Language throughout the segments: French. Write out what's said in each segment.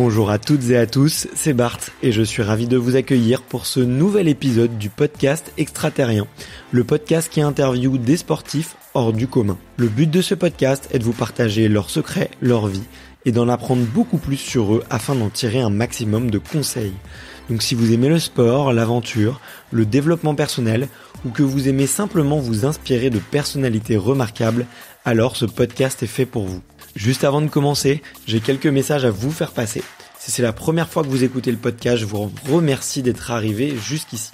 Bonjour à toutes et à tous, c'est Bart et je suis ravi de vous accueillir pour ce nouvel épisode du podcast Extraterrien, le podcast qui interviewe des sportifs hors du commun. Le but de ce podcast est de vous partager leurs secrets, leur vie et d'en apprendre beaucoup plus sur eux afin d'en tirer un maximum de conseils. Donc si vous aimez le sport, l'aventure, le développement personnel ou que vous aimez simplement vous inspirer de personnalités remarquables, alors ce podcast est fait pour vous. Juste avant de commencer, j'ai quelques messages à vous faire passer. Si c'est la première fois que vous écoutez le podcast, je vous remercie d'être arrivé jusqu'ici.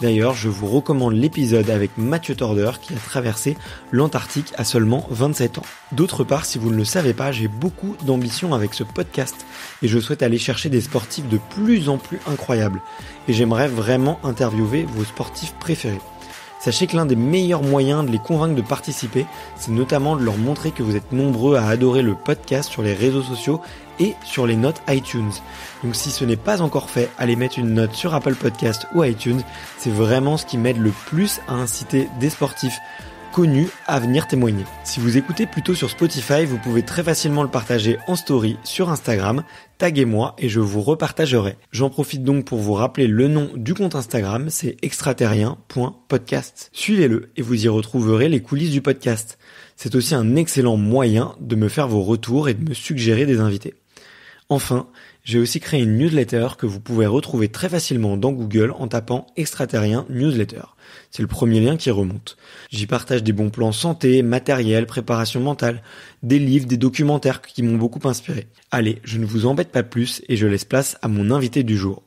D'ailleurs, je vous recommande l'épisode avec Mathieu Torder qui a traversé l'Antarctique à seulement 27 ans. D'autre part, si vous ne le savez pas, j'ai beaucoup d'ambition avec ce podcast et je souhaite aller chercher des sportifs de plus en plus incroyables. Et j'aimerais vraiment interviewer vos sportifs préférés. Sachez que l'un des meilleurs moyens de les convaincre de participer, c'est notamment de leur montrer que vous êtes nombreux à adorer le podcast sur les réseaux sociaux et sur les notes iTunes. Donc si ce n'est pas encore fait, allez mettre une note sur Apple Podcast ou iTunes, c'est vraiment ce qui m'aide le plus à inciter des sportifs connus à venir témoigner. Si vous écoutez plutôt sur Spotify, vous pouvez très facilement le partager en story sur Instagram taguez-moi et je vous repartagerai. J'en profite donc pour vous rappeler le nom du compte Instagram, c'est extraterrien.podcast. Suivez-le et vous y retrouverez les coulisses du podcast. C'est aussi un excellent moyen de me faire vos retours et de me suggérer des invités. Enfin, j'ai aussi créé une newsletter que vous pouvez retrouver très facilement dans Google en tapant extraterrien newsletter. C'est le premier lien qui remonte. J'y partage des bons plans santé, matériel, préparation mentale, des livres, des documentaires qui m'ont beaucoup inspiré. Allez, je ne vous embête pas plus et je laisse place à mon invité du jour.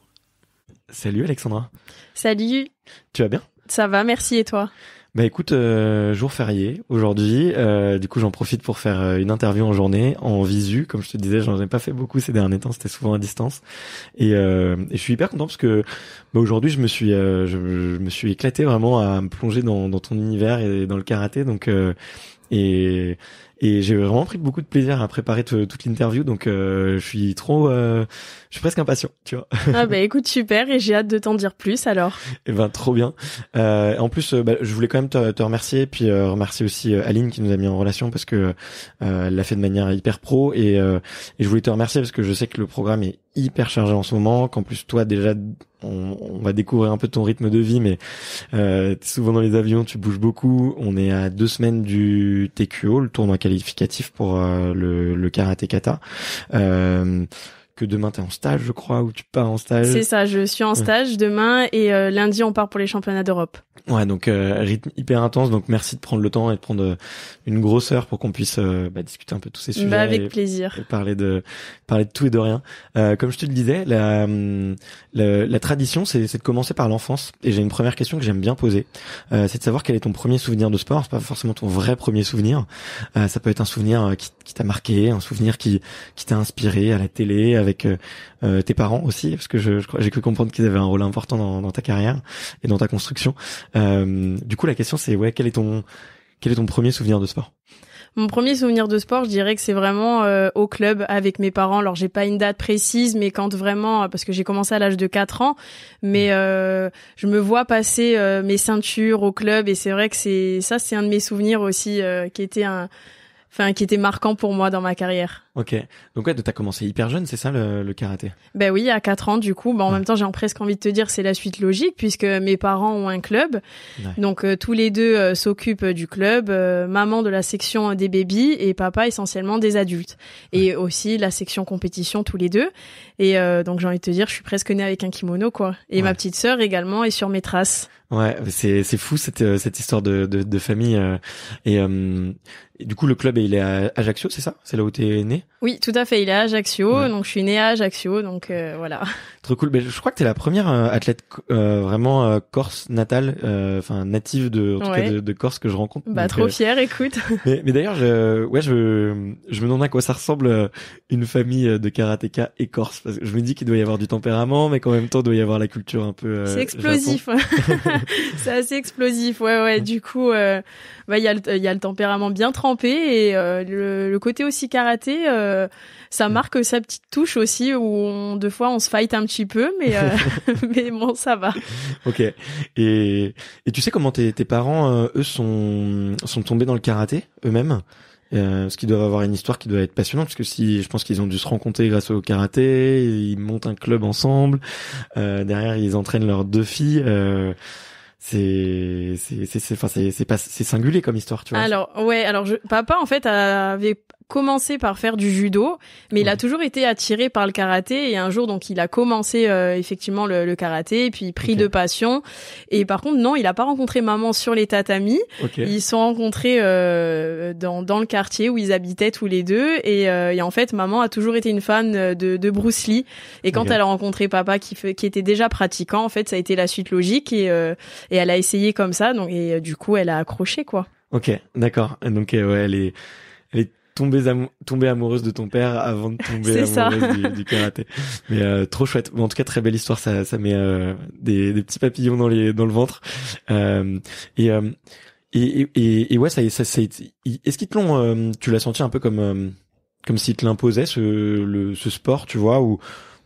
Salut Alexandra. Salut. Tu vas bien Ça va, merci et toi bah écoute, euh, jour férié aujourd'hui. Euh, du coup, j'en profite pour faire euh, une interview en journée, en visu. Comme je te disais, j'en ai pas fait beaucoup ces derniers temps. C'était souvent à distance. Et, je suis hyper content parce que bah, aujourd'hui, je me suis, je, me suis éclaté vraiment à me plonger dans, dans ton univers et dans le karaté. Donc et et j'ai vraiment pris beaucoup de plaisir à préparer toute l'interview, donc euh, je suis trop, euh, je suis presque impatient, tu vois. ah bah écoute super, et j'ai hâte de t'en dire plus alors. Et eh ben trop bien. Euh, en plus, bah, je voulais quand même te, te remercier, puis remercier aussi Aline qui nous a mis en relation parce que elle l'a fait de manière hyper pro, et, et je voulais te remercier parce que je sais que le programme est hyper chargé en ce moment, qu'en plus toi déjà on, va découvrir un peu ton rythme de vie, mais euh, souvent dans les avions, tu bouges beaucoup. On est à deux semaines du TQO, le tournoi qualificatif pour euh, le, le karaté kata. Euh, que demain t'es en stage, je crois, ou tu pars en stage. C'est ça, je suis en stage demain et euh, lundi on part pour les championnats d'Europe. Ouais, donc euh, rythme hyper intense. Donc merci de prendre le temps et de prendre euh, une grosse heure pour qu'on puisse bah, discuter un peu de tous ces bah, sujets. avec et, plaisir. Et parler de parler de tout et de rien. comme je te le disais, la la, la tradition c'est de commencer par l'enfance. Et j'ai une première question que j'aime bien poser, c'est de savoir quel est ton premier souvenir de sport. C'est pas forcément ton vrai premier souvenir. ça peut être un souvenir qui, qui t'a marqué, un souvenir qui qui t'a inspiré à la télé avec euh, euh, tes parents aussi, parce que je, j'ai cru comprendre qu'ils avaient un rôle important dans, ta carrière et dans ta construction. Euh, du coup, la question c'est ouais, quel est ton quel est ton premier souvenir de sport mon premier souvenir de sport, je dirais que c'est vraiment au club avec mes parents. Alors j'ai pas une date précise, mais quand vraiment, parce que j'ai commencé à l'âge de 4 ans, mais mmh. je me vois passer mes ceintures au club et c'est vrai que c'est ça, c'est un de mes souvenirs aussi qui était un enfin qui était marquant pour moi dans ma carrière. Ok. Donc ouais, t'as commencé hyper jeune, c'est ça le, karaté Ben oui, à 4 ans du coup. Ben, en même temps, j'ai presque envie de te dire c'est la suite logique puisque mes parents ont un club. Donc euh, tous les deux euh, s'occupent euh, du club, maman de la section des bébés et papa essentiellement des adultes. Et aussi la section compétition tous les deux. Et donc j'ai envie de te dire, je suis presque née avec un kimono quoi. Et ma petite sœur également est sur mes traces. Ouais, c'est fou cette cette histoire de de, de famille et du coup, le club, il est à Ajaccio, c'est ça C'est là où es né Oui, tout à fait. Il est à Ajaccio, donc je suis né à Ajaccio, donc euh, voilà. Trop cool. Mais je crois que tu es la première euh, athlète euh, vraiment corse natale, enfin native de, en tout cas de, Corse que je rencontre. Bah trop fière, écoute. Mais, mais d'ailleurs, je, ouais, je, je me demande à quoi ça ressemble une famille de karatéka et corse, parce que je me dis qu'il doit y avoir du tempérament, mais qu'en même temps, il doit y avoir la culture un peu. c'est explosif. c'est assez explosif, ouais, ouais. Du coup. Bah, il y a le il y a le tempérament bien trempé et euh, le, côté aussi karaté, euh, ça mm. marque sa petite touche aussi où deux fois on se fight un petit peu, mais euh, mais bon ça va. Ok. Et et tu sais comment tes tes parents eux sont sont tombés dans le karaté eux-mêmes? Euh, ce qui doivent avoir une histoire qui doit être passionnante parce que si je pense qu'ils ont dû se rencontrer grâce au karaté, ils montent un club ensemble, derrière ils entraînent leurs deux filles. Euh, c'est c'est c'est enfin c'est c'est c'est singulier comme histoire tu vois alors ouais alors je, papa en fait avait commencé par faire du judo, mais il a toujours été attiré par le karaté. Et un jour, donc, il a commencé euh, effectivement le, karaté, et puis pris de passion. Et par contre, non, il a pas rencontré maman sur les tatamis. Ils se sont rencontrés euh, dans, dans le quartier où ils habitaient tous les deux. Euh, et, en fait, maman a toujours été une fan de, de Bruce Lee. Et quand elle a rencontré papa qui, qui était déjà pratiquant, en fait, ça a été la suite logique. Et, et elle a essayé comme ça. Donc, et du coup, elle a accroché, quoi. Ok, d'accord. Donc ouais, elle est tomber, tomber amoureuse de ton père avant de tomber amoureuse du, du, karaté. Mais euh, trop chouette. en tout cas, très belle histoire. Ça, ça met euh, des, des, petits papillons dans les dans le ventre. Euh, et, euh, et, et et ouais, ça, ça c'est. Est-ce qu'ils te l'ont Tu l'as senti un peu comme comme s'ils te l'imposaient ce le, ce sport, tu vois ou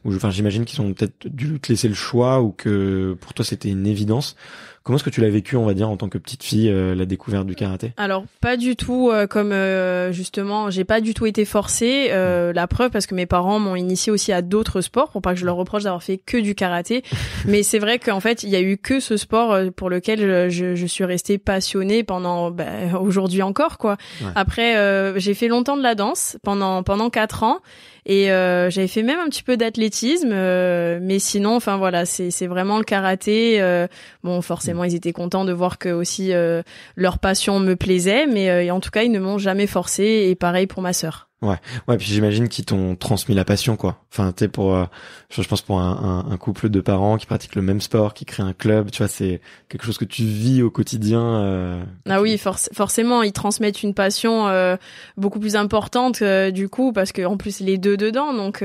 enfin j'imagine qu'ils ont peut-être dû te laisser le choix ou que pour toi c'était une évidence. Comment est-ce que tu l'as vécu, on va dire, en tant que petite fille, euh, la découverte du karaté Alors pas du tout, euh, comme euh, justement, j'ai pas du tout été forcée. Hmm. la preuve, parce que mes parents m'ont initié aussi à d'autres sports, pour pas que je leur reproche d'avoir fait que du karaté. Mais c'est vrai qu'en fait, il y a eu que ce sport pour lequel je, je suis restée passionnée pendant bah, aujourd'hui encore, quoi. Après, j'ai fait longtemps de la danse pendant pendant quatre ans. Et euh, j'avais fait même un petit peu d'athlétisme, euh, mais sinon, enfin voilà, c'est vraiment le karaté. Euh, bon, forcément, ils étaient contents de voir que aussi leur passion me plaisait, mais en tout cas, ils ne m'ont jamais forcé. Et pareil pour ma sœur. Ouais, ouais, puis j'imagine qu'ils t'ont transmis la passion, quoi. Enfin, tu pour, euh, je pense pour un, couple de parents qui pratiquent le même sport, qui créent un club, tu vois, c'est quelque chose que tu vis au quotidien. Euh, ah oui, forcément, ils transmettent une passion euh, beaucoup plus importante du coup, parce que en plus les deux dedans, donc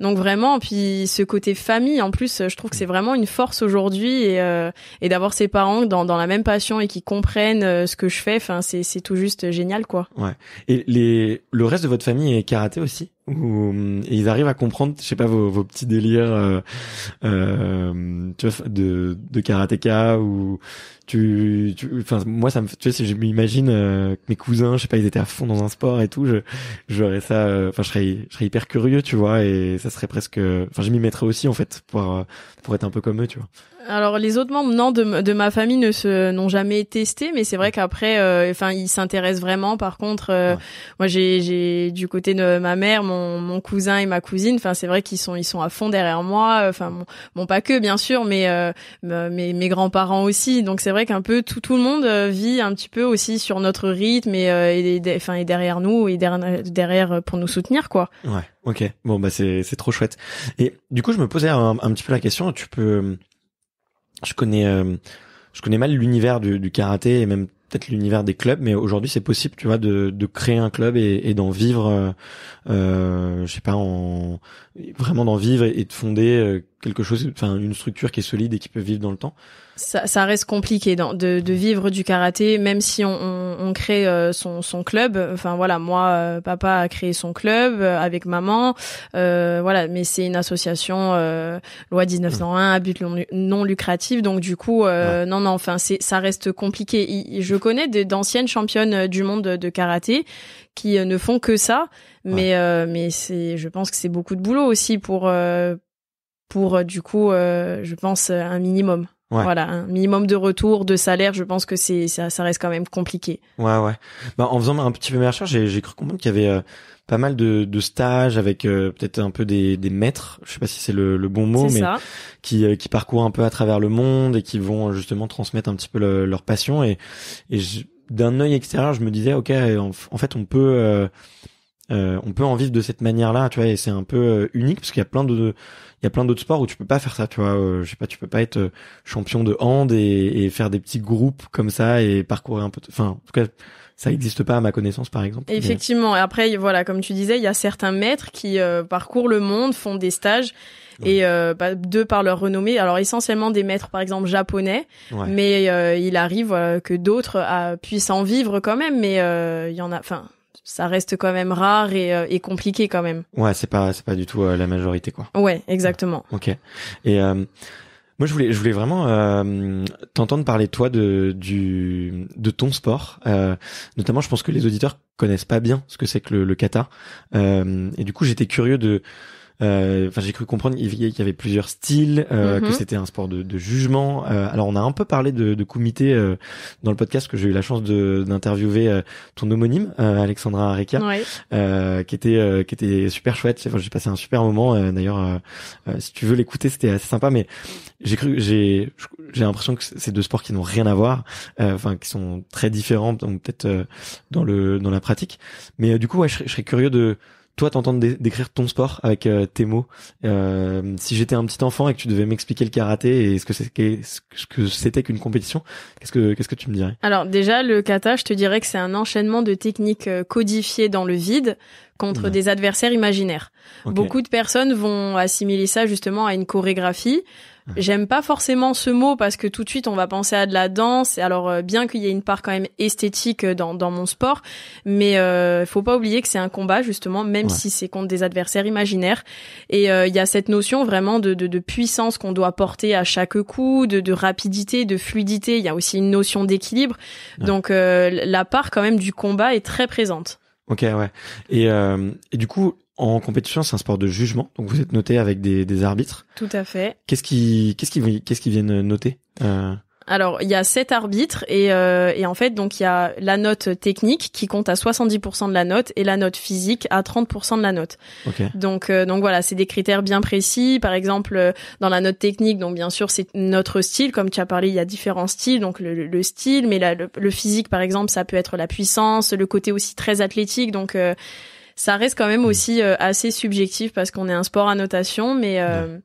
donc vraiment, puis ce côté famille, en plus, je trouve que c'est vraiment une force aujourd'hui et, et d'avoir ses parents dans, la même passion et qui comprennent ce que je fais, enfin c'est c'est tout juste génial, quoi. Ouais. Et les le reste de votre famille est karaté aussi Ou mm, ils arrivent à comprendre, je sais pas, vos, vos petits délires, euh, euh, de, de karatéka ou tu, tu, enfin, moi, ça me, tu sais, si je m'imagine euh, mes cousins, je sais pas, ils étaient à fond dans un sport et tout, je, j'aurais ça, euh, enfin, je serais, je serais hyper curieux, tu vois, et ça serait presque, enfin, je m'y mettrais aussi en fait pour euh, pour être un peu comme eux, tu vois. Alors les autres membres non de, de ma famille ne se n'ont jamais testé, mais c'est vrai qu'après, euh, enfin, ils s'intéressent vraiment. Par contre, moi, j'ai, j'ai du côté de ma mère, mon, mon cousin et ma cousine, enfin, c'est vrai qu'ils sont ils sont à fond derrière moi. Enfin, bon, pas que bien sûr, mais euh, mes mes grands parents aussi. Donc c'est c'est vrai qu'un peu tout, tout le monde euh, vit un petit peu aussi sur notre rythme et, euh, et, derrière nous et derrière, euh, pour nous soutenir, quoi. Ouais, ok. Bon, bah c'est, c'est trop chouette. Et du coup, je me posais un, petit peu la question, tu peux... Je connais, euh, je connais mal l'univers du, du karaté et même peut-être l'univers des clubs, mais aujourd'hui c'est possible, tu vois, de, de créer un club et, et d'en vivre, euh, je sais pas, en, vraiment d'en vivre et, et de fonder quelque chose, enfin une structure qui est solide et qui peut vivre dans le temps Ça, ça reste compliqué dans, de, de, vivre du karaté, même si on, on, crée euh, son, son, club. Enfin voilà, moi, euh, papa a créé son club euh, avec maman, euh, voilà, mais c'est une association loi 1901 à but non, lucratif, donc du coup, euh, non, non, enfin c'est, ça reste compliqué. Je connais d'anciennes championnes du monde de karaté qui ne font que ça, mais mais c'est, je pense que c'est beaucoup de boulot aussi pour pour euh, du coup, euh, je pense, euh, un minimum. Voilà, un minimum de retour, de salaire, je pense que c'est ça, reste quand même compliqué. Ouais, ouais. Bah, en faisant un petit peu mes recherches, j'ai cru comprendre qu'il y avait pas mal de, stages avec peut-être un peu des, maîtres, je sais pas si c'est le, bon mot, mais qui, qui parcourent un peu à travers le monde et qui vont justement transmettre un petit peu leur passion. Et, et d'un œil extérieur, je me disais, ok, en, fait, on peut... Euh, on peut en vivre de cette manière-là, tu vois, et c'est un peu unique parce qu'il y a plein de, il y a plein d'autres sports où tu peux pas faire ça, tu vois. Euh, je sais pas, tu peux pas être euh, champion de hand et, faire des petits groupes comme ça et parcourir un peu. Enfin, en tout cas, ça n'existe pas à ma connaissance, par exemple. Effectivement. après, voilà, comme tu disais, il y a certains maîtres qui euh, parcourent le monde, font des stages. Et bah, deux par leur renommée, alors essentiellement des maîtres par exemple japonais, mais il arrive que d'autres ah, puissent en vivre quand même. Mais il y en a, enfin ça reste quand même rare et, euh, et compliqué quand même. Ouais, c'est pas c'est pas du tout euh, la majorité quoi. Ouais, exactement. Ok. Et euh, moi, je voulais, je voulais vraiment t'entendre parler toi de du de ton sport. Euh, notamment, je pense que les auditeurs connaissent pas bien ce que c'est que le, le kata. Euh, et du coup, j'étais curieux de euh, enfin, j'ai cru comprendre qu'il y avait plusieurs styles, euh, que mhm. c'était un sport de, de jugement. Euh, alors, on a un peu parlé de, de dans le podcast que j'ai eu la chance d'interviewer ton homonyme Alexandra Areca, qui était qui était super chouette. Enfin, j'ai passé un super moment. D'ailleurs, si tu veux l'écouter, c'était assez sympa. Mais j'ai cru, j'ai j'ai l'impression que c'est deux sports qui n'ont rien à voir, enfin qui sont très différents, donc peut-être dans le dans la pratique. Mais du coup, ouais, je serais curieux de toi t'entends décrire ton sport avec euh, tes mots. Euh, si j'étais un petit enfant et que tu devais m'expliquer le karaté et ce que c'était qu'une compétition, qu'est-ce que qu'est-ce que tu me dirais Alors déjà le kata, je te dirais que c'est un enchaînement de techniques euh, codifiées dans le vide contre des adversaires imaginaires. Beaucoup de personnes vont assimiler ça justement à une chorégraphie. J'aime pas forcément ce mot parce que tout de suite on va penser à de la danse. Alors euh, bien qu'il y ait une part quand même esthétique euh, dans, dans mon sport, mais euh, faut pas oublier que c'est un combat justement, même si c'est contre des adversaires imaginaires. Et euh, il y a cette notion vraiment de, de, de puissance qu'on doit porter à chaque coup, de, de rapidité, de fluidité. Il y a aussi une notion d'équilibre. Donc la part quand même du combat est très présente. Ok, ouais. Et, euh, et, du coup, en compétition, c'est un sport de jugement, donc vous êtes noté avec des, des arbitres. Tout à fait. Qu'est-ce qui, qu'est-ce qui, qu'est-ce qui viennent noter euh... Alors, il y a sept arbitres et, euh, et en fait, donc il y a la note technique qui compte à 70% de la note et la note physique à 30% de la note. Okay. Donc, euh, donc voilà, c'est des critères bien précis. Par exemple, euh, dans la note technique, donc bien sûr, c'est notre style. Comme tu as parlé, il y a différents styles, donc le, le style, mais la, le, physique, par exemple, ça peut être la puissance, le côté aussi très athlétique. Donc euh, ça reste quand même mm. aussi euh, assez subjectif parce qu'on est un sport à notation, mais euh,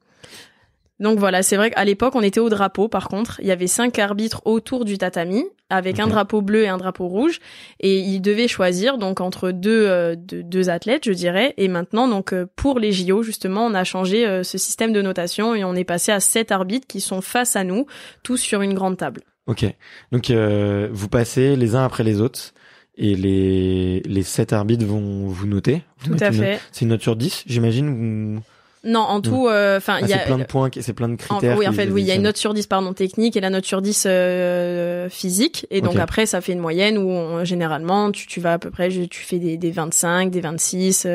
Donc voilà, c'est vrai qu'à l'époque, on était au drapeau, par contre. Il y avait cinq arbitres autour du tatami, avec un drapeau bleu et un drapeau rouge. Et ils devaient choisir, donc, entre deux, euh, deux, athlètes, je dirais. Et maintenant, donc, pour les JO, justement, on a changé ce système de notation et on est passé à sept arbitres qui sont face à nous, tous sur une grande table. Ok. Donc, vous passez les uns après les autres et les, les 7 arbitres vont vous noter. tout à fait. C'est une note sur 10, j'imagine Non, en tout, euh, enfin, ah, il y a plein de points, c'est plein de critères. En, oui, en fait, oui, il y a une note sur 10 pardon technique et la note sur 10 euh, physique. Et donc après, ça fait une moyenne où généralement tu, tu vas à peu près, tu fais des, des 25, des 26,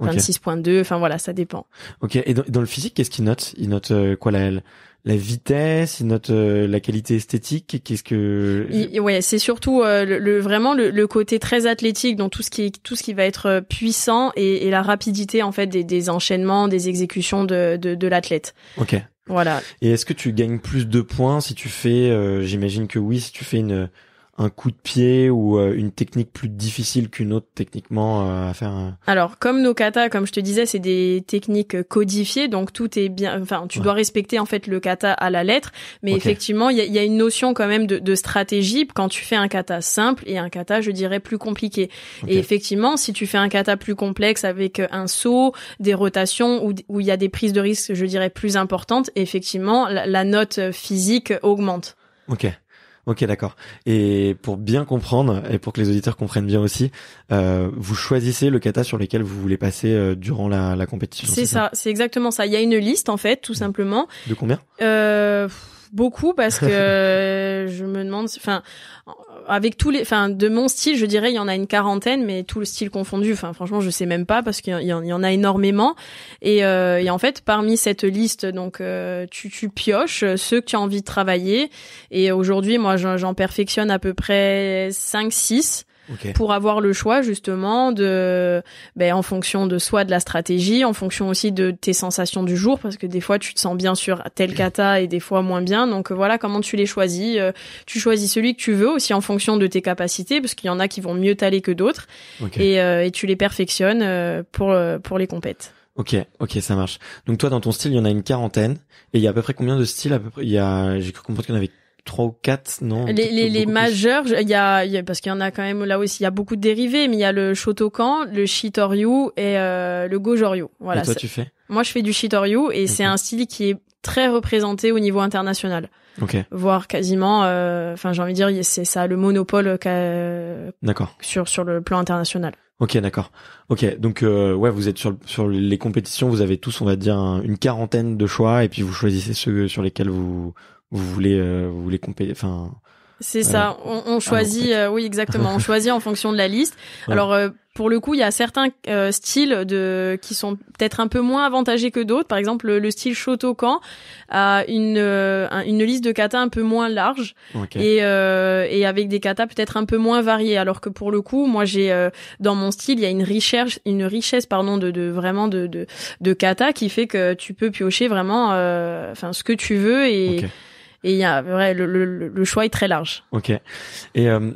26.2. Euh, enfin voilà, ça dépend. Ok. Et dans, le physique, qu'est-ce qu'ils notent Ils notent quoi la, L la vitesse, il note euh, la qualité esthétique. Qu'est-ce que ouais, c'est surtout euh, le, vraiment le, côté très athlétique, donc tout ce qui tout ce qui va être euh, puissant et, et la rapidité en fait des, des enchaînements, des exécutions de, de, de l'athlète. Ok. Voilà. Et est-ce que tu gagnes plus de points si tu fais, j'imagine que oui, si tu fais une un coup de pied ou euh, une technique plus difficile qu'une autre techniquement euh, à faire euh. Alors comme nos katas, comme je te disais, c'est des techniques codifiées, donc tout est bien. Enfin, tu dois respecter en fait le kata à la lettre, mais effectivement, il y a, une notion quand même de, stratégie quand tu fais un kata simple et un kata, je dirais, plus compliqué. Et effectivement, si tu fais un kata plus complexe avec un saut, des rotations où il y a des prises de risque, je dirais, plus importantes, effectivement, la, la note physique augmente. Ok. Ok, d'accord. Et pour bien comprendre et pour que les auditeurs comprennent bien aussi, euh, vous choisissez le kata sur lequel vous voulez passer euh, durant la, compétition. C'est ça, c'est exactement ça. Il y a une liste en fait, tout mmh. simplement. De combien euh, beaucoup parce que euh, je me demande, enfin, avec tous les, enfin, de mon style, je dirais, il y en a une quarantaine, mais tout le style confondu. Enfin, franchement, je sais même pas parce qu'il y, en a énormément. Euh, et, en fait, parmi cette liste, donc, euh, tu, tu pioches ceux qui tu envie de travailler. Et aujourd'hui, moi, j'en perfectionne à peu près 5 six pour avoir le choix justement de, ben, en fonction de soi de la stratégie, en fonction aussi de tes sensations du jour, parce que des fois tu te sens bien sur tel kata et des fois moins bien. Donc euh, voilà comment tu les choisis. Euh, tu choisis celui que tu veux aussi en fonction de tes capacités, parce qu'il y en a qui vont mieux t'aller que d'autres, et, euh, et, tu les perfectionnes pour pour les compètes. Ok, ok, ça marche. Donc toi, dans ton style, il y en a une quarantaine, et il y a à peu près combien de styles à peu près Il y a, j'ai cru comprendre qu'il y en avait trois ou quatre, non Les, les, majeurs, il y a, y parce qu'il y en a quand même là aussi, il y a beaucoup de dérivés, mais il y a le Shotokan, le Shitoryu et euh, le Gojoryu. Voilà. Et toi, tu fais Moi, je fais du Shitoryu et c'est un style qui est très représenté au niveau international. Okay. Voire quasiment, euh, enfin j'ai envie de dire, c'est ça le monopole sur sur le plan international. Ok, d'accord. Ok, donc euh, ouais, vous êtes sur sur les compétitions, vous avez tous, on va dire, une quarantaine de choix, et puis vous choisissez ceux sur lesquels vous vous voulez, euh, vous voulez compé enfin. C'est euh, ça. On, choisit, euh, oui, exactement. On choisit en fonction de la liste. Alors pour le coup, il y a certains styles de qui sont peut-être un peu moins avantagés que d'autres. Par exemple, le, style Shotokan a une une liste de katas un peu moins large et et avec des katas peut-être un peu moins variés. Alors que pour le coup, moi j'ai dans mon style, il y a une richesse une richesse pardon de, de vraiment de de de katas qui fait que tu peux piocher vraiment enfin ce que tu veux et et il y a vrai, le, le, le, choix est très large. Ok. Et euh,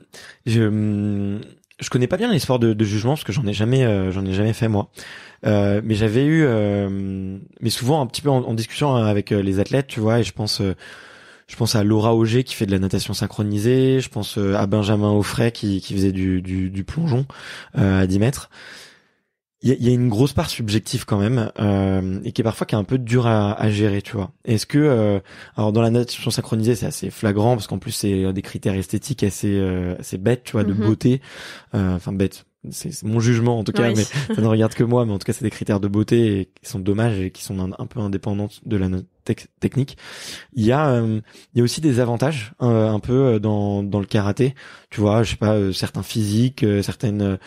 je hum, je connais pas bien l'histoire de, de jugement parce que j'en ai jamais euh, j'en ai jamais fait moi. Euh, mais j'avais eu euh, mais souvent un petit peu en, discussion avec les athlètes, tu vois, et je pense je pense à Laura Auger qui fait de la natation synchronisée, je pense à Benjamin Offray qui, qui faisait du, du, du plongeon à 10 mètres il y, a, une grosse part subjective quand même euh, et qui est parfois qui est un peu dur à, gérer tu vois est-ce que euh, alors dans la natation synchronisée c'est assez flagrant parce qu'en plus c'est des critères esthétiques euh, assez bêtes tu vois de mhm. beauté enfin bête c'est mon jugement en tout cas, mais ça ne regarde que moi, mais en tout cas c'est des critères de beauté et qui sont dommages et qui sont un, peu indépendants de la technique. Il y a euh, il y a aussi des avantages euh, un peu euh, dans dans le karaté, tu vois, je sais pas certains physiques, certaines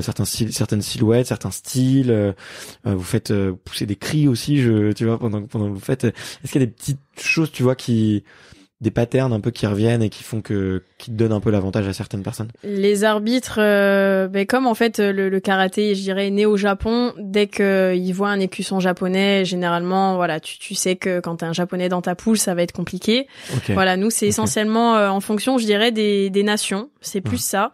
certains certaines silhouettes, certains styles. vous faites pousser des cris aussi, je tu vois pendant pendant vous faites. Est-ce qu'il y a des petites choses, tu vois, qui des patterns un peu qui reviennent et qui font que qui donnent un peu l'avantage à certaines personnes Les arbitres, euh, ben comme en fait le, karaté, je dirais, né au Japon, dès qu'ils euh, voient un écusson japonais, généralement, voilà, tu, tu sais que quand as un japonais dans ta poule, ça va être compliqué. Voilà, nous c'est essentiellement euh, en fonction, je dirais, des, des nations. C'est plus ça.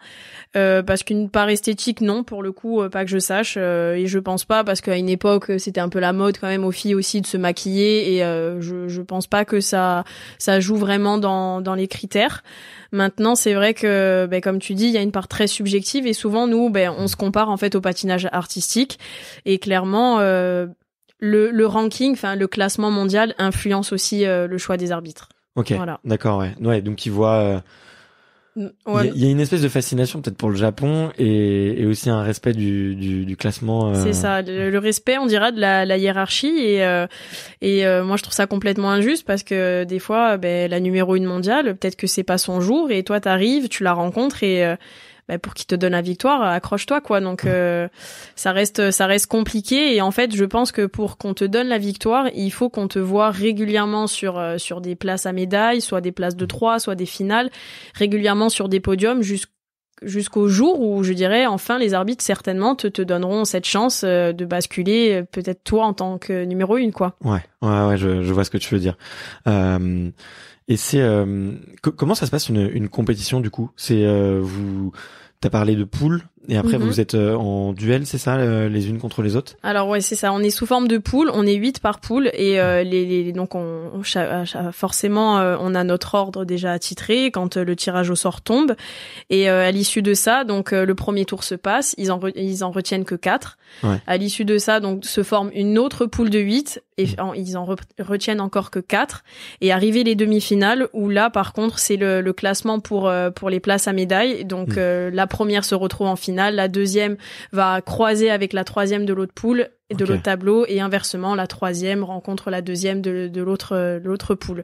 Euh, parce qu'une part esthétique, non, pour le coup, euh, pas que je sache. Euh, et je pense pas, parce qu'à une époque, c'était un peu la mode quand même aux filles aussi de se maquiller. Et je, je pense pas que ça, ça joue vraiment dans, dans les critères. Maintenant, c'est vrai que, ben, comme tu dis, il y a une part très subjective et souvent nous, ben, on se compare en fait au patinage artistique et clairement, le, le, ranking, enfin le classement mondial influence aussi le choix des arbitres. Ok, voilà. d'accord, ouais. ouais. Donc ils voient. Mm, il y, a une espèce de fascination peut-être pour le Japon et, aussi un respect du, classement. Euh, c'est ça, le, respect, on dira, de la, hiérarchie et euh, et euh, moi je trouve ça complètement injuste parce que des fois, ben, la numéro une mondiale, peut-être que c'est pas son jour et toi t'arrives, tu la rencontres et bah, pour qu'il te donne la victoire, euh, accroche-toi quoi. Donc euh, ça reste ça reste compliqué et en fait je pense que pour qu'on te donne la victoire, il faut qu'on te voit régulièrement sur euh, sur des places à médailles, soit des places de mm. trois, soit des finales, régulièrement sur des podiums jusqu'au jour où je dirais enfin les arbitres certainement te, te donneront cette chance de basculer peut-être toi en tant que numéro une quoi. Ouais ouais ouais je, vois ce que tu veux dire. et c'est comment ça se passe une, compétition du coup C'est vous T'as parlé de poule. Et après, vous mhm. êtes euh, en duel, c'est ça, euh, les unes contre les autres Alors ouais, c'est ça. On est sous forme de poule. On est huit par poule et euh, les, donc on, forcément on a notre ordre déjà attitré quand le tirage au sort tombe. Et à l'issue de ça, donc le premier tour se passe. Ils en ils en retiennent que quatre. À l'issue de ça, donc se forme une autre poule de huit et mm. ils en retiennent encore que quatre. Et arrivé les demi-finales où là, par contre, c'est le, classement pour pour les places à médailles. Donc mm. la première se retrouve en finale la deuxième va croiser avec la troisième de l'autre poule de l'autre tableau, et inversement, la troisième rencontre la deuxième de, l'autre euh, l'autre poule.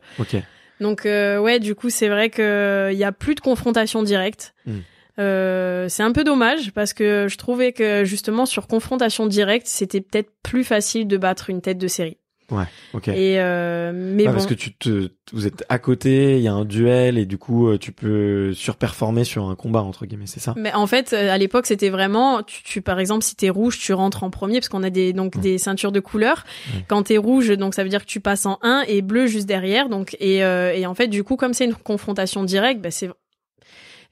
Donc euh, ouais, du coup, c'est vrai que il y a plus de confrontation directe. Hmm. Euh, c'est un peu dommage parce que je trouvais que justement sur confrontation directe, c'était peut-être plus facile de battre une tête de série. Ouais, ok. Et euh, mais Parce que tu te, vous êtes à côté, il y a un duel et du coup euh, tu peux surperformer sur un combat entre guillemets, c'est ça Mais en fait, euh, à l'époque, c'était vraiment, tu, par exemple, si t'es rouge, tu rentres en premier parce qu'on a des donc des ceintures de couleur. quand Quand t'es rouge, donc ça veut dire que tu passes en 1 et bleu juste derrière. Donc et euh, et en fait, du coup, comme c'est une confrontation directe, bah, c'est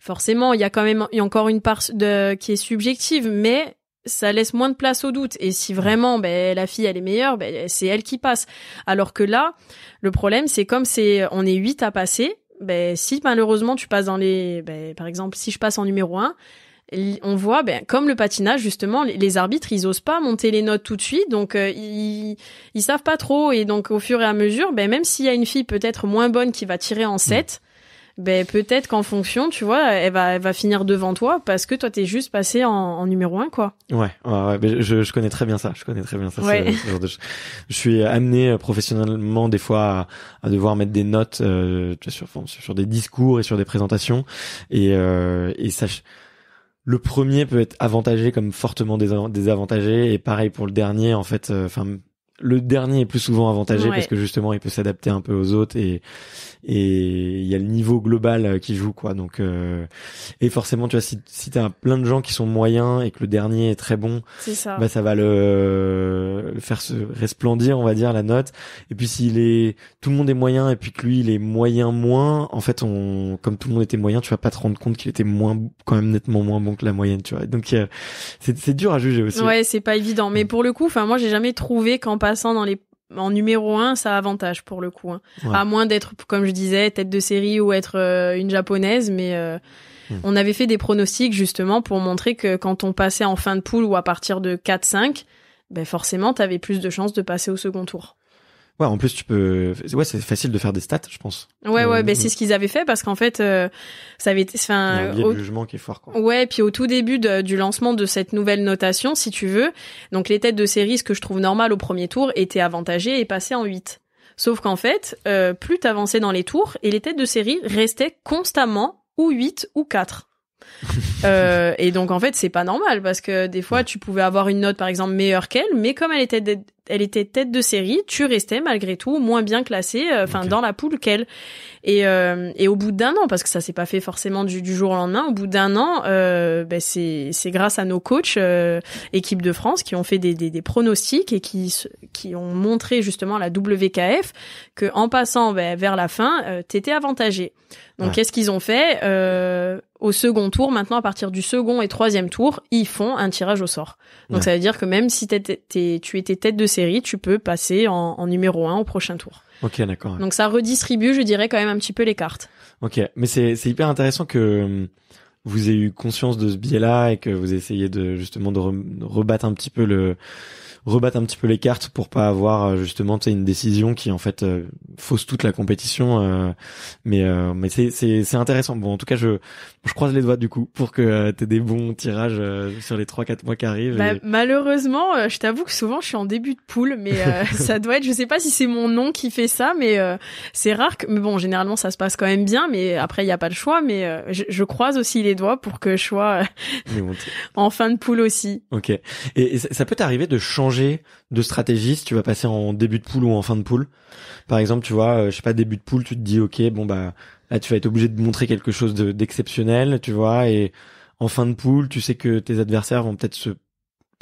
forcément il y a quand même y a encore une part de qui est subjective, mais ça laisse moins de place au doute. Et si vraiment ben, la fille elle est meilleure, ben, c'est elle qui passe. Alors que là, le problème c'est comme c'est on est huit à passer. Ben, si malheureusement tu passes dans les, ben, par exemple si je passe en numéro un, on voit ben, comme le patinage justement les, arbitres ils osent pas monter les notes tout de suite donc euh, ils, ils savent pas trop et donc au fur et à mesure ben, même s'il y a une fille peut-être moins bonne qui va tirer en 7 ben peut-être qu'en fonction, tu vois, elle va, elle va finir devant toi parce que toi t'es juste passé en, en numéro un, quoi. Ouais, ouais, ouais je, je, connais très bien ça. Je connais très bien ça. Je suis amené euh, professionnellement des fois à, à devoir mettre des notes euh, sur, sur des discours et sur des présentations et euh, et sache Le premier peut être avantagé comme fortement désavantagé et pareil pour le dernier en fait. Euh, enfin, le dernier est plus souvent avantagé parce que justement il peut s'adapter un peu aux autres et et il y a le niveau global euh, qui joue quoi donc euh, et forcément tu vois si si t'as plein de gens qui sont moyens et que le dernier est très bon ça. bah ça va le, faire se resplendir on va dire la note et puis s'il est tout le monde est moyen et puis que lui il est moyen moins en fait on comme tout le monde était moyen tu vas pas te rendre compte qu'il était moins quand même nettement moins bon que la moyenne tu vois donc euh, c'est c'est dur à juger aussi ouais c'est pas évident mais mm. pour le coup enfin moi j'ai jamais trouvé qu'en passant dans les en numéro un, ça avantage pour le coup. Hein. À moins d'être, comme je disais, tête de série ou être euh, une japonaise, mais euh, hmm. on avait fait des pronostics justement pour montrer que quand on passait en fin de poule ou à partir de 4-5, ben forcément, avais plus de chances de passer au second tour. Ouais, en plus tu peux. Ouais, c'est facile de faire des stats, je pense. Ouais, euh, ouais, ben c'est ce qu'ils avaient fait parce qu'en fait, euh, ça avait été. Enfin, un jugement qui est fort. Quoi. Ouais, puis au tout début du lancement de cette nouvelle notation, si tu veux, donc les têtes de série, ce que je trouve normal au premier tour, étaient avantagées et passaient en 8. Sauf qu'en fait, euh, plus t'avançais dans les tours, et les têtes de série restaient constamment ou 8 ou 4. Euh, et donc en fait c'est pas normal parce que des fois tu pouvais avoir une note par exemple meilleure qu'elle mais comme elle était elle était tête de série, tu restais malgré tout moins bien classé, euh, enfin dans la poule qu'elle. Et, euh, et au bout d'un an, parce que ça s'est pas fait forcément du, jour au lendemain, au bout d'un an, euh, ben, c'est grâce à nos coachs euh, équipe de France qui ont fait des, des, pronostics et qui qui ont montré justement à la WKF que en passant ben, vers la fin, t'étais avantagé. Donc qu'est-ce qu'ils ont fait au second tour, maintenant à partir du second et troisième tour, ils font un tirage au sort. Donc ça veut dire que même si tu étais tête de série, tu peux passer en, numéro un au prochain tour. Ok, d'accord. Donc ça redistribue, je dirais, quand même un petit peu les cartes. Ok, mais c'est hyper intéressant que hum, vous ayez eu conscience de ce biais-là et que vous essayez de justement de, rebattre un petit peu le rebattre un petit peu les cartes pour pas avoir euh, justement tu sais, une décision qui en fait euh, fausse toute la compétition euh, mais mais c'est c'est c'est intéressant bon en tout cas je je croise les doigts du coup pour que tu euh, t'aies des bons tirages euh, sur les trois quatre mois qui arrivent. Bah, malheureusement, euh, je t'avoue que souvent je suis en début de poule, mais ça doit être, je sais pas si c'est mon nom qui fait ça, mais c'est rare. Que, mais bon, généralement ça se passe quand même bien, mais après il n'y a pas de choix. Mais je, croise aussi les doigts pour que je sois en fin de poule aussi. Ok. Et, ça, peut t'arriver de changer de stratégie si tu vas passer en début de poule ou en fin de poule. Par exemple, tu vois, je sais pas début de poule, tu te dis ok, bon bah Là, tu vas être obligé de montrer quelque chose d'exceptionnel, tu vois. Et en fin de poule, tu sais que tes adversaires vont peut-être se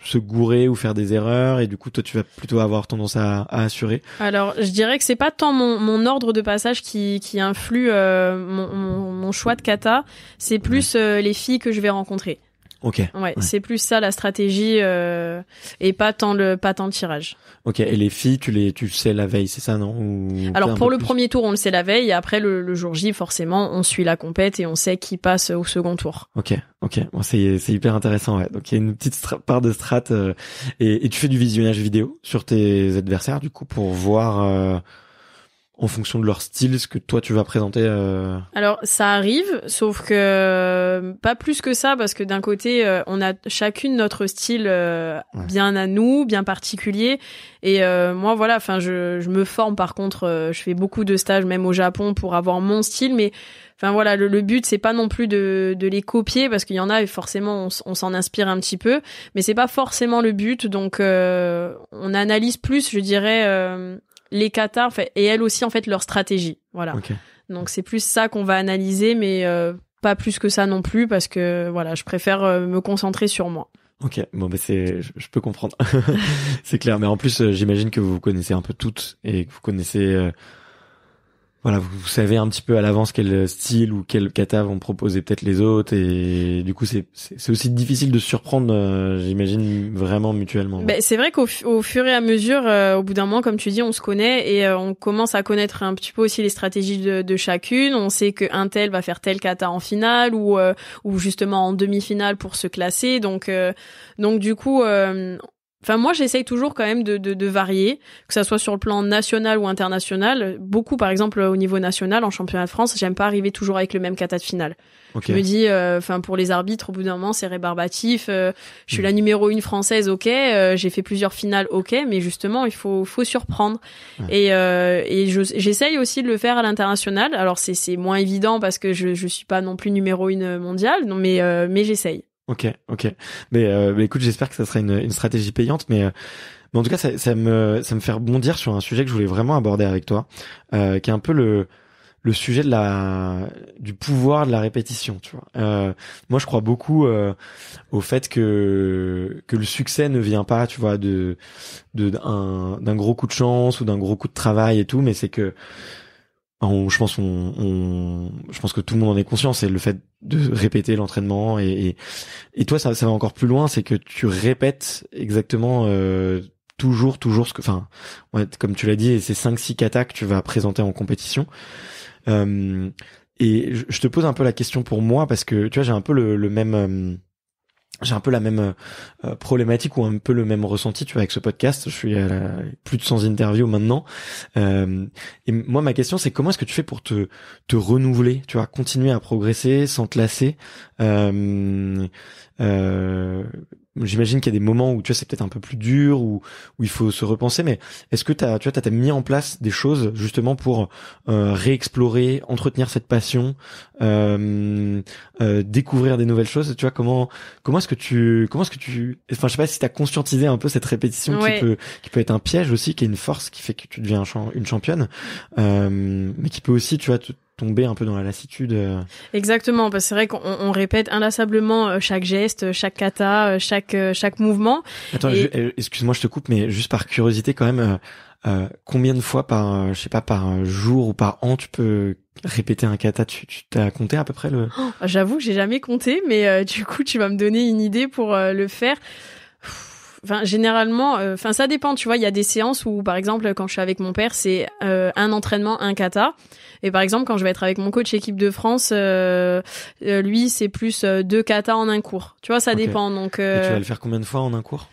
se gourer ou faire des erreurs et du coup toi tu vas plutôt avoir tendance à, assurer alors je dirais que c'est pas tant mon, mon, ordre de passage qui, qui influe euh, mon, choix de kata c'est plus euh, les filles que je vais rencontrer Ok. Ouais, c'est plus ça la stratégie euh, et pas tant le pas tant le tirage. Ok. Et les filles, tu les tu sais la veille, c'est ça non Alors pour le premier tour, on le sait la veille et après le, jour J, forcément, on suit la compète et on sait qui passe au second tour. Ok. Ok. Bon, c'est c'est hyper intéressant. Ouais. Donc il y a une petite part de strat euh, et, et, tu fais du visionnage vidéo sur tes adversaires du coup pour voir. Euh, en fonction de leur style, ce que toi tu vas présenter euh. Alors ça arrive, sauf que euh, pas plus que ça, parce que d'un côté euh, on a chacune notre style bien à nous, bien particulier. Et moi voilà, enfin je, me forme par contre, je fais beaucoup de stages même au Japon pour avoir mon style, mais enfin voilà le, but c'est pas non plus de, les copier parce qu'il y en a et forcément on, on s'en inspire un petit peu, mais c'est pas forcément le but. Donc on analyse plus, je dirais les Qatar et elles aussi en fait leur stratégie. Voilà. Donc c'est plus ça qu'on va analyser, mais euh, pas plus que ça non plus parce que voilà, je préfère euh, me concentrer sur moi. Ok, bon ben c'est, je, peux comprendre, c'est clair. Mais en plus, euh, j'imagine que vous vous connaissez un peu toutes et que vous connaissez voilà, vous, savez un petit peu à l'avance quel euh, style ou quel kata vont proposer peut-être les autres et du coup c'est c'est aussi difficile de surprendre, euh, j'imagine vraiment mutuellement. Ben, c'est vrai qu'au fur et à mesure, euh, au bout d'un moment, comme tu dis, on se connaît et on commence à connaître un petit peu aussi les stratégies de, chacune. On sait que un tel va faire tel kata en finale ou ou justement en demi-finale pour se classer. Donc donc du coup Enfin, moi, j'essaye toujours quand même de, de, varier, que ça soit sur le plan national ou international. Beaucoup, par exemple, au niveau national, en championnat de France, j'aime pas arriver toujours avec le même kata de finale. Je me dis, euh, enfin, pour les arbitres, au bout d'un moment, c'est rébarbatif. Euh, je suis la hmm. numéro une française, ok. Euh, j'ai fait plusieurs finales, ok. Mais justement, il faut, faut surprendre. Et, et j'essaye aussi de le faire à l'international. Alors, c'est moins évident parce que je, je suis pas non plus numéro une mondiale, non, mais, mais j'essaye. Ok, ok. Euh, mais, écoute, j'espère que ça sera une, une stratégie payante, mais, euh, mais en tout cas, ça, ça, me, ça me fait rebondir sur un sujet que je voulais vraiment aborder avec toi, euh, qui est un peu le, le sujet de la, du pouvoir de la répétition. Tu vois. moi, je crois beaucoup au fait que, que le succès ne vient pas, tu vois, de, d'un, d'un gros coup de chance ou d'un gros coup de travail et tout, mais c'est que ah, je pense, je pense que tout le monde en est conscient. C'est le fait de répéter l'entraînement et, toi, ça, va encore plus loin. C'est que tu répètes exactement euh, toujours, toujours ce que, enfin, ouais, comme tu l'as dit, c'est cinq, six attaques que tu vas présenter en compétition. Euh, et je te pose un peu la question pour moi parce que tu vois, j'ai un peu le même euh, j'ai un peu la même euh, euh, problématique ou un peu le même ressenti tu vois avec ce podcast je suis à plus de 100 interviews maintenant euh, et moi ma question c'est comment est-ce que tu fais pour te te renouveler tu vois continuer à progresser sans te lasser euh, J'imagine qu'il y a des moments où tu vois c'est peut-être un peu plus dur ou où il faut se repenser, mais est-ce que t'as tu vois t'as mis en place des choses justement pour euh, réexplorer, entretenir cette passion, euh, euh, découvrir des nouvelles choses. Tu vois comment comment est-ce que tu comment est-ce que tu enfin je sais pas si tu as conscientisé un peu cette répétition qui peut qui peut être un piège aussi, qui est une force qui fait que tu deviens une championne, euh, mais qui peut aussi tu vois te, tomber un peu dans la lassitude. Euh. Exactement, parce que c'est vrai qu'on répète inlassablement euh, chaque geste, chaque kata, euh, chaque chaque mouvement. Attends, excuse-moi, je te coupe, mais juste par curiosité quand même, combien de fois par, je sais pas, par jour ou par an tu peux répéter un kata Tu t'as compté à peu près le oh, J'avoue, j'ai jamais compté, mais du coup, tu vas me donner une idée pour le faire. Enfin, généralement, euh, enfin ça dépend. Tu vois, il y a des séances où, par exemple, quand je suis avec mon père, c'est euh, un entraînement, un kata. Et par exemple, quand je vais être avec mon coach équipe de France, euh, lui, c'est plus deux kata en un cours. Tu vois, ça dépend. Donc. Et tu vas le faire combien de fois en un cours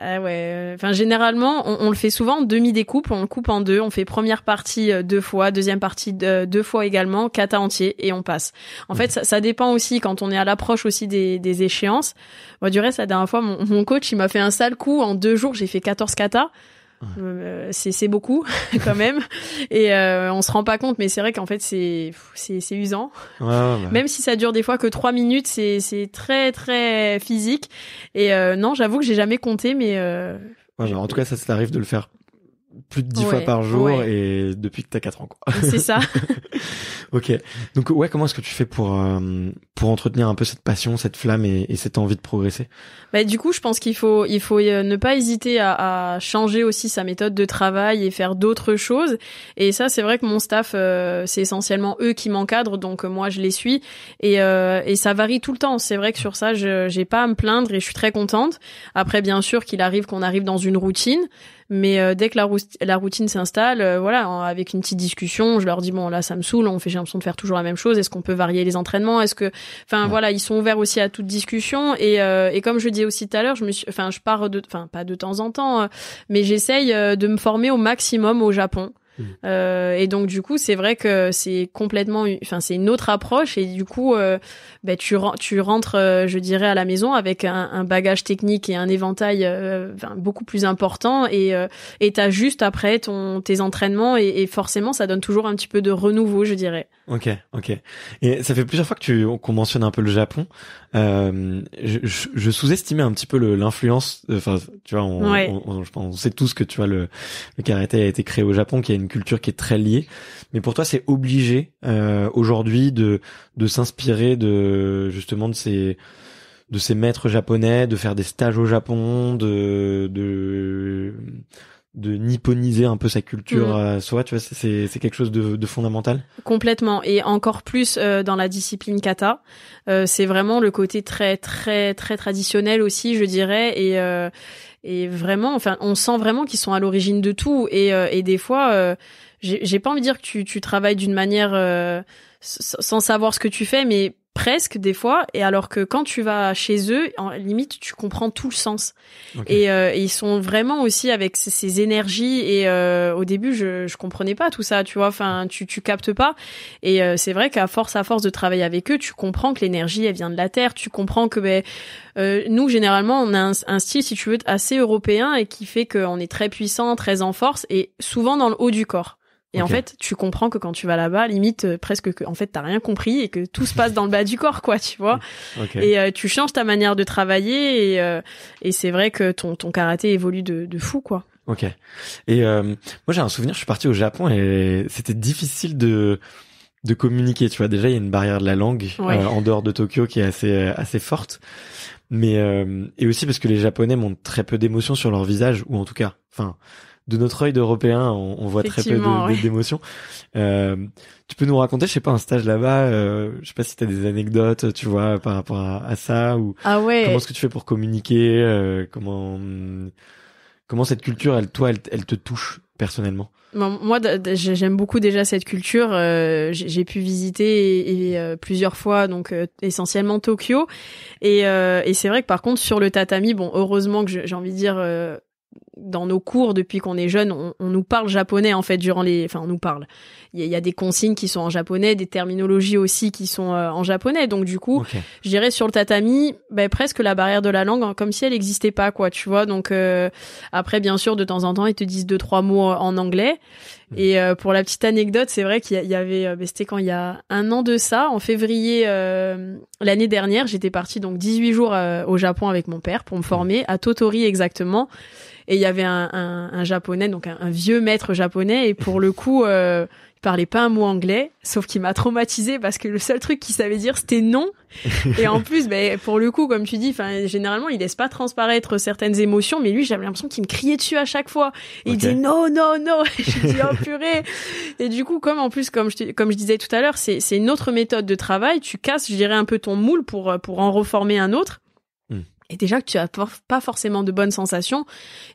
ah ouais. Enfin, généralement, on, le fait souvent en demi-découpe. On le coupe en deux. On fait première partie euh, deux fois, deuxième partie euh, deux fois également, kata entier, et on passe. En fait, ça, dépend aussi quand on est à l'approche aussi des, des échéances. Moi, du reste, la dernière fois, mon, mon coach, il m'a fait un sale coup. En deux jours, j'ai fait 14 kata. Euh, c'est beaucoup quand même et euh, on se rend pas compte mais c'est vrai qu'en fait c'est c'est usant même si ça dure des fois que trois minutes c'est c'est très très physique et euh, non j'avoue que j'ai jamais compté mais en tout cas ça ça t'arrive de le faire plus de dix fois par jour et depuis que as quatre ans quoi. C'est ça. ok. Donc ouais, comment est-ce que tu fais pour euh, pour entretenir un peu cette passion, cette flamme et, cette envie de progresser Bah du coup, je pense qu'il faut il faut euh, ne pas hésiter à, changer aussi sa méthode de travail et faire d'autres choses. Et ça, c'est vrai que mon staff, euh, c'est essentiellement eux qui m'encadrent, donc moi je les suis et et ça varie tout le temps. C'est vrai que sur ça, je j'ai pas à me plaindre et je suis très contente. Après, bien sûr qu'il arrive qu'on arrive dans une routine. Mais euh, dès que la, la routine s'installe, euh, voilà, avec une petite discussion, je leur dis bon là ça me saoule, on fait j'ai l'impression de faire toujours la même chose. Est-ce qu'on peut varier les entraînements Est-ce que, enfin voilà, ils sont ouverts aussi à toute discussion. Et, euh, et comme je disais aussi tout à l'heure, je me enfin je pars de, enfin pas de temps en temps, mais j'essaye de me former au maximum au Japon. Mm. Euh, et donc du coup, c'est vrai que c'est complètement, enfin c'est une autre approche et du coup, euh, bah, tu, tu rentres, euh, je dirais, à la maison avec un, bagage technique et un éventail euh, beaucoup plus important et euh, et t'as juste après ton tes entraînements et, forcément ça donne toujours un petit peu de renouveau, je dirais. Ok, ok. Et ça fait plusieurs fois que tu qu'on mentionne un peu le Japon. je, je sous-estimais un petit peu l'influence. Enfin, tu vois, on, on, on, sait tous que tu vois le, le karaté a été créé au Japon, qui a une culture qui est très liée. Mais pour toi, c'est obligé euh, aujourd'hui de s'inspirer de justement de ces de ces maîtres japonais, de faire des stages au Japon, de de de nipponiser un peu sa culture mm. soit tu vois c'est quelque chose de, fondamental complètement et encore plus euh, dans la discipline kata euh, c'est vraiment le côté très très très traditionnel aussi je dirais et et vraiment, enfin, on sent vraiment qu'ils sont à l'origine de tout. Et, euh, des fois, euh, j'ai pas envie de dire que tu, tu travailles d'une manière euh, sans savoir ce que tu fais, mais presque des fois et alors que quand tu vas chez eux en limite tu comprends tout le sens euh, et, ils sont vraiment aussi avec ces, énergies et euh, au début je je comprenais pas tout ça tu vois enfin tu tu captes pas et euh, c'est vrai qu'à force à force de travailler avec eux tu comprends que l'énergie elle vient de la terre tu comprends que ben nous généralement on a un, un, style si tu veux assez européen et qui fait qu'on est très puissant très en force et souvent dans le haut du corps et en fait, tu comprends que quand tu vas là-bas, limite euh, presque que en fait t'as rien compris et que tout se passe dans le bas du corps, quoi, tu vois. Et euh, tu changes ta manière de travailler et, euh, et c'est vrai que ton ton karaté évolue de, fou, quoi. Ok. Et moi j'ai un souvenir, je suis parti au Japon et c'était difficile de de communiquer. Tu vois, déjà il y a une barrière de la langue en dehors de Tokyo qui est assez assez forte, mais et aussi parce que les Japonais montrent très peu d'émotions sur leur visage ou en tout cas, enfin de notre œil d'Européen, on, voit très peu d'émotions. Euh, tu peux nous raconter, je sais pas, un stage là-bas, euh, je sais pas si tu as des anecdotes, tu vois, par rapport à, ça ou ah ouais. comment est-ce que tu fais pour communiquer, euh, comment comment cette culture, elle, toi, elle, te touche personnellement moi, j'aime beaucoup déjà cette culture. J'ai pu visiter plusieurs fois, donc essentiellement Tokyo. Et, et c'est vrai que par contre, sur le tatami, bon, heureusement que j'ai envie de dire dans nos cours depuis qu'on est jeune, on, on, nous parle japonais en fait durant les, enfin on nous parle. Il y, a des consignes qui sont en japonais, des terminologies aussi qui sont euh, en japonais. Donc du coup, je dirais sur le tatami, ben, presque la barrière de la langue, hein, comme si elle n'existait pas quoi, tu vois. Donc euh, après, bien sûr, de temps en temps, ils te disent deux trois mots euh, en anglais. Hmm. Et pour la petite anecdote, c'est vrai qu'il y, avait, ben, c'était quand il y a un an de ça, en février l'année dernière, j'étais partie donc 18 jours au Japon avec mon père pour me former à Totori exactement. Et il y a avait un, un, un japonais, donc un, vieux maître japonais, et pour le coup, euh, il parlait pas un mot anglais, sauf qu'il m'a traumatisé parce que le seul truc qu'il savait dire, c'était non. Et en plus, ben, pour le coup, comme tu dis, généralement, il laisse pas transparaître certaines émotions, mais lui, j'avais l'impression qu'il me criait dessus à chaque fois. Il dit non, non, non. Et je dis oh purée. Et du coup, comme en plus, comme je, comme je disais tout à l'heure, c'est une autre méthode de travail. Tu casses, je dirais, un peu ton moule pour pour en reformer un autre et déjà que tu as pas forcément de bonnes sensations.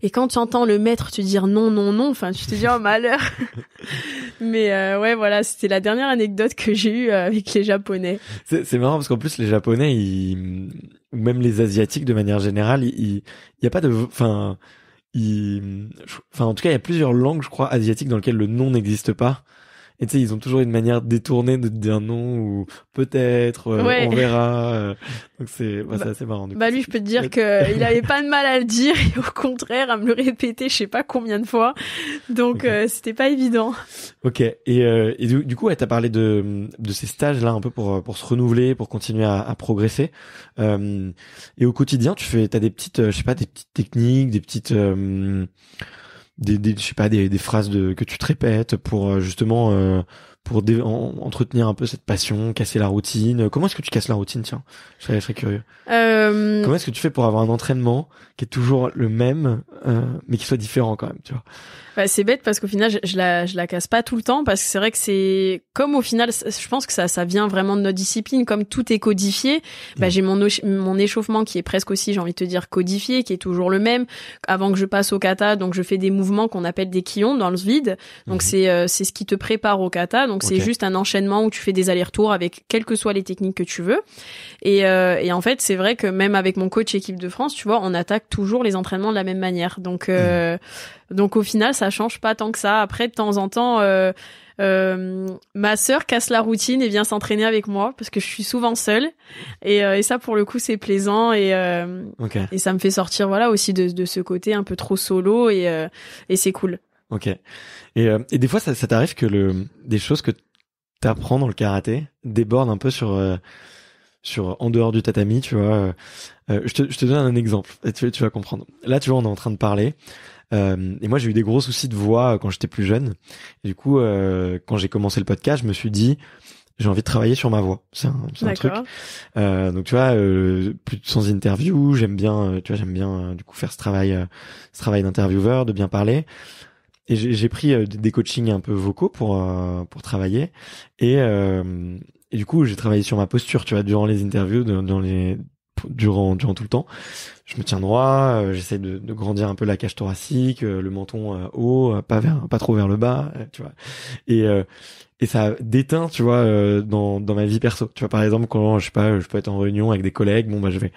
Et quand tu entends le maître te dire non, non, non, enfin, tu te dis oh malheur. Mais euh, ouais, voilà, c'était la dernière anecdote que j'ai eue euh, avec les Japonais. C'est marrant parce qu'en plus les Japonais, ils... même les Asiatiques de manière générale, il n'y a pas de, enfin, ils... enfin, en tout cas, il y a plusieurs langues, je crois, asiatiques dans lesquelles le non n'existe pas tu sais, ils ont toujours une manière détournée de dire non ou peut-être, euh, on verra. Euh. donc c'est bah, assez marrant. bah lui, je peux te dire que il avait pas de mal à le dire et au contraire à me le répéter, je sais pas combien de fois. Donc euh, c'était pas évident. Ok. Et, euh, du, coup, tu as parlé de de ces stages là un peu pour pour se renouveler, pour continuer à, à progresser. et au quotidien, tu fais, t'as des petites, je sais pas, des petites techniques, des petites des, je sais pas des, phrases de, que tu te répètes pour euh, justement euh, pour entretenir un peu cette passion, casser la routine Comment est-ce que tu casses la routine Tiens, je serais, très curieux. Euh, Comment est-ce que tu fais pour avoir un entraînement qui est toujours le même, euh, mais qui soit différent quand même Tu vois bah, C'est bête parce qu'au final, je, je, la je la casse pas tout le temps parce que c'est vrai que c'est comme au final, je pense que ça ça vient vraiment de notre discipline. Comme tout est codifié, bah, mm. j'ai mon mon échauffement qui est presque aussi, j'ai envie de te dire codifié, qui est toujours le même. Avant que je passe au kata, donc je fais des mouvements qu'on appelle des kions dans le vide. Donc mm-hmm. c'est euh, c'est ce qui te prépare au kata. Donc, donc c'est juste un enchaînement où tu fais des allers-retours avec quelles que soient les techniques que tu veux. Et, euh, et en fait, c'est vrai que même avec mon coach équipe de France, tu vois, on attaque toujours les entraînements de la même manière. Donc euh, mm. donc au final, ça change pas tant que ça. Après, de temps en temps. Euh, euh, ma sœur casse la routine et vient s'entraîner avec moi parce que je suis souvent seule et, euh, et ça pour le coup c'est plaisant et euh, et ça me fait sortir voilà aussi de, de ce côté un peu trop solo et euh, et c'est cool. Ok. Et, euh, et des fois, ça, ça t'arrive que le, des choses que t'apprends dans le karaté débordent un peu sur, euh, sur en dehors du tatami, tu vois. Euh, je, te, je te donne un exemple et tu, tu vas comprendre. Là, tu vois, on est en train de parler. Euh, et moi, j'ai eu des gros soucis de voix quand j'étais plus jeune. du coup, euh, quand j'ai commencé le podcast, je me suis dit, j'ai envie de travailler sur ma voix. C'est un, c'est un truc. Euh, donc, tu vois, plus de sans interview. J'aime bien, tu vois, j'aime bien du coup faire ce travail, ce travail d'intervieweur, de bien parler et j'ai pris euh, des coachings un peu vocaux pour euh, pour travailler euh, et, du coup j'ai travaillé sur ma posture tu vois durant les interviews dans les durant durant tout le temps je me tiens droit j'essaie de, de, grandir un peu la cage thoracique le menton haut pas vers pas trop vers le bas tu vois et et ça déteint tu vois dans dans ma vie perso tu vois par exemple quand je sais pas je peux être en réunion avec des collègues bon bah je vais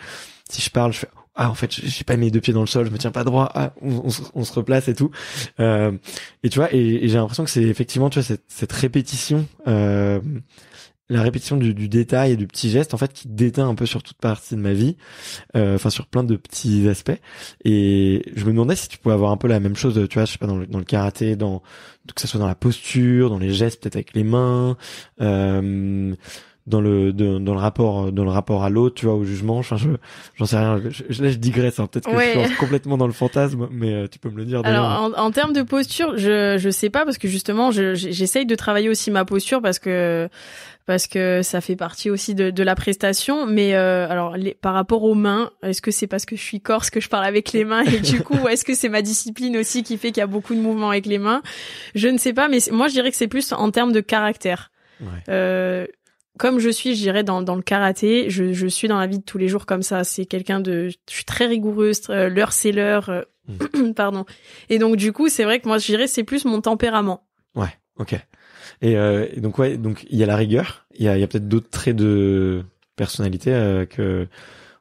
si je parle je fais ah en fait j'ai pas mes deux pieds dans le sol je me tiens pas droit ah, on, se, on se replace et tout euh, et tu vois et, j'ai l'impression que c'est effectivement tu vois cette, répétition euh, la répétition du, détail et du petit geste en fait qui déteint un peu sur toute partie de ma vie euh, enfin sur plein de petits aspects et je me demandais si tu pouvais avoir un peu la même chose tu vois je sais pas dans le, karaté dans que ça soit dans la posture dans les gestes peut-être avec les mains euh, dans le dans le rapport euh, dans le rapport à l'autre tu vois au jugement enfin je j'en sais rien je, là je digresse hein. peut-être que je suis complètement dans le fantasme mais euh, tu peux me le dire alors en, termes de posture je je sais pas parce que justement j'essaye de travailler aussi ma posture parce que parce que ça fait partie aussi de, de la prestation mais euh, alors les, par rapport aux mains est-ce que c'est parce que je suis corse que je parle avec les mains et du coup est-ce que c'est ma discipline aussi qui fait qu'il y a beaucoup de mouvements avec les mains je ne sais pas mais moi je dirais que c'est plus en termes de caractère Ouais. Euh, comme je suis, je dirais, dans, dans le karaté, je, je, suis dans la vie de tous les jours comme ça. C'est quelqu'un de... Je suis très rigoureuse, euh, l'heure c'est l'heure, euh, mm. pardon. Et donc, du coup, c'est vrai que moi, je dirais, c'est plus mon tempérament. Ouais, ok. Et, euh, donc, ouais, donc il y a la rigueur, il y a, y a peut-être d'autres traits de personnalité euh, que,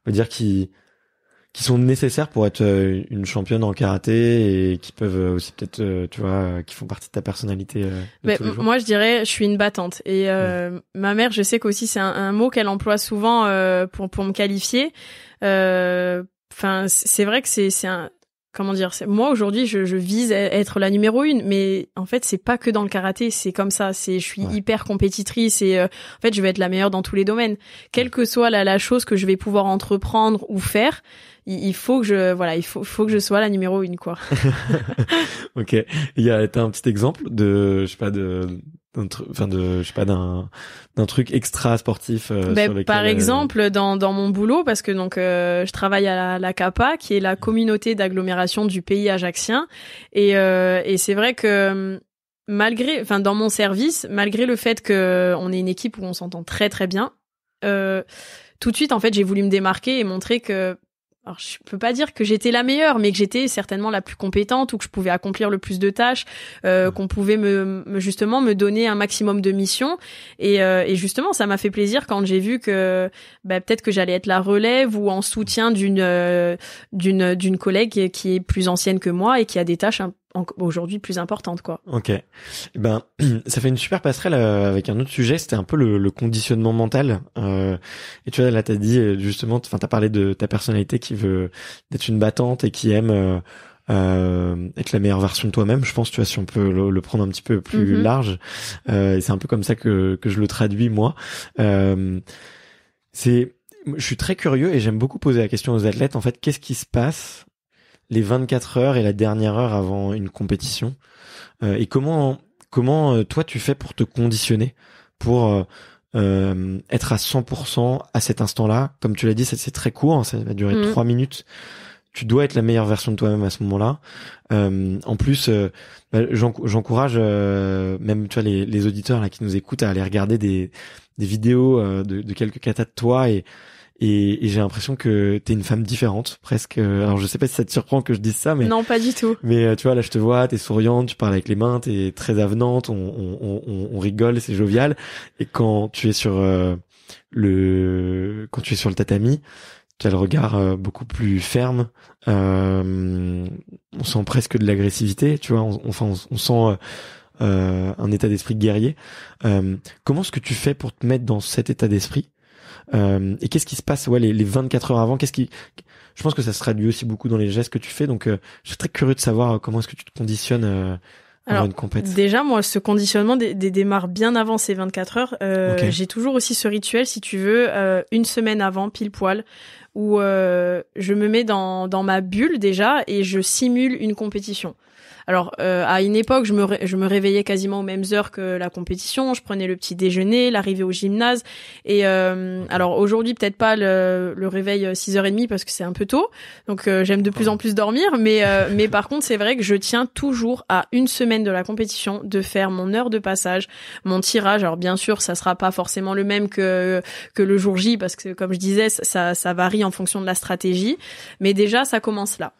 on va dire, qui qui sont nécessaires pour être euh, une championne en karaté et qui peuvent euh, aussi peut-être, euh, tu vois, qui font partie de ta personnalité. De moi, je dirais, je suis une battante. Et ma mère, je sais qu'aussi c'est un, mot qu'elle emploie souvent pour pour me qualifier. Enfin, c'est vrai que c'est c'est un comment dire moi aujourd'hui je, je, vise à e-, être la numéro une mais en fait c'est pas que dans le karaté c'est comme ça c'est je suis hyper compétitrice et en fait je vais être la meilleure dans tous les domaines quelle que soit la, la chose que je vais pouvoir entreprendre ou faire il, faut que je voilà, il faut, faut que je sois la numéro une quoi. ok. Il y a t'as un petit exemple de je sais pas de enfin de je sais pas d'un d'un truc extra sportif euh, ben, par euh, exemple dans dans mon boulot parce que donc euh, je travaille à la, CAPA qui est la communauté d'agglomération du pays ajaxien et et c'est vrai que malgré enfin dans mon service malgré le fait que on est une équipe où on s'entend très très bien tout de suite en fait j'ai voulu me démarquer et montrer que alors je peux pas dire que j'étais la meilleure, mais que j'étais certainement la plus compétente ou que je pouvais accomplir le plus de tâches, euh, qu'on pouvait me, justement me donner un maximum de missions. Euh, et, justement, ça m'a fait plaisir quand j'ai vu que bah, peut-être que j'allais être la relève ou en soutien d'une euh, d'une d'une collègue qui est plus ancienne que moi et qui a des tâches un aujourd'hui plus importante quoi. OK. Eh ben ça fait une super passerelle euh, avec un autre sujet, c'était un peu le, conditionnement mental euh, et tu vois là t'as dit euh, justement enfin t'as parlé de ta personnalité qui veut d'être une battante et qui aime euh, euh être la meilleure version de toi-même, je pense, tu vois, si on peut le, prendre un petit peu plus mm-hmm. large, euh, et c'est un peu comme ça que, que je le traduis moi. Euh, c'est, je suis très curieux et j'aime beaucoup poser la question aux athlètes. En fait, qu'est-ce qui se passe les 24 heures et la dernière heure avant une compétition euh, Et comment comment euh, toi tu fais pour te conditionner pour euh, être à 100% à cet instant-là Comme tu l'as dit, c'est très court, hein, ça va durer mhm. trois minutes. Tu dois être la meilleure version de toi-même à ce moment-là. en plus, bah, j'encourage même tu vois les, auditeurs là qui nous écoutent à aller regarder des, des vidéos de, de quelques katas de toi et et, j'ai l'impression que t'es une femme différente presque. Euh, alors je sais pas si ça te surprend que je dise ça, mais non pas du tout. Mais euh, tu vois là je te vois, t'es souriante, tu parles avec les mains, t'es très avenante, on, on, on, rigole, c'est jovial. Et quand tu es sur euh, le quand tu es sur le tatami, tu as le regard beaucoup plus ferme. on sent presque de l'agressivité, tu vois. On, on, sent un état d'esprit guerrier. comment est-ce que tu fais pour te mettre dans cet état d'esprit euh, et qu'est-ce qui se passe ouais, les, 24 heures avant Qu'est-ce qui Je pense que ça se traduit aussi beaucoup dans les gestes que tu fais. Donc, euh, je suis très curieux de savoir euh, comment est-ce que tu te conditionnes. Euh, alors, compétition déjà, moi, ce conditionnement des, des démarre bien avant ces 24 heures. J'ai toujours aussi ce rituel, si tu veux, une semaine avant, pile poil, où je me mets dans, dans ma bulle déjà et je simule une compétition. Alors euh, à une époque, je me, je me réveillais quasiment aux mêmes heures que la compétition. Je prenais le petit déjeuner, l'arrivée au gymnase. Et euh, alors aujourd'hui, peut-être pas le, le, réveil 6h30 euh, parce que c'est un peu tôt. Donc euh, j'aime de plus en plus dormir. Mais, euh, mais par contre, c'est vrai que je tiens toujours à une semaine de la compétition de faire mon heure de passage, mon tirage. Alors bien sûr, ça sera pas forcément le même que, que le jour J parce que comme je disais, ça, ça varie en fonction de la stratégie. Mais déjà, ça commence là.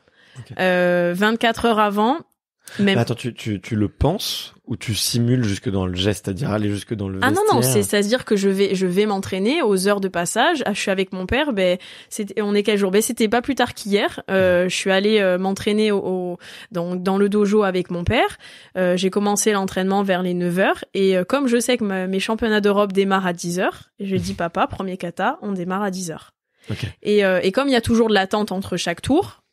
Euh, 24 heures avant mais attends, tu, tu, le penses ou tu simules jusque dans le geste, c'est-à-dire aller jusque dans le vestiaire. Ah non non, c'est à dire que je vais je vais m'entraîner aux heures de passage. Ah, je suis avec mon père, ben c'était on est quel jour Ben c'était pas plus tard qu'hier. Euh, je suis allée euh, m'entraîner au, dans le dojo avec mon père. Euh, j'ai commencé l'entraînement vers les 9h et euh, comme je sais que mes championnats d'Europe démarrent à 10 heures, je dis mhm. papa, premier kata, on démarre à 10 heures. Et, et comme il y a toujours de l'attente entre chaque tour,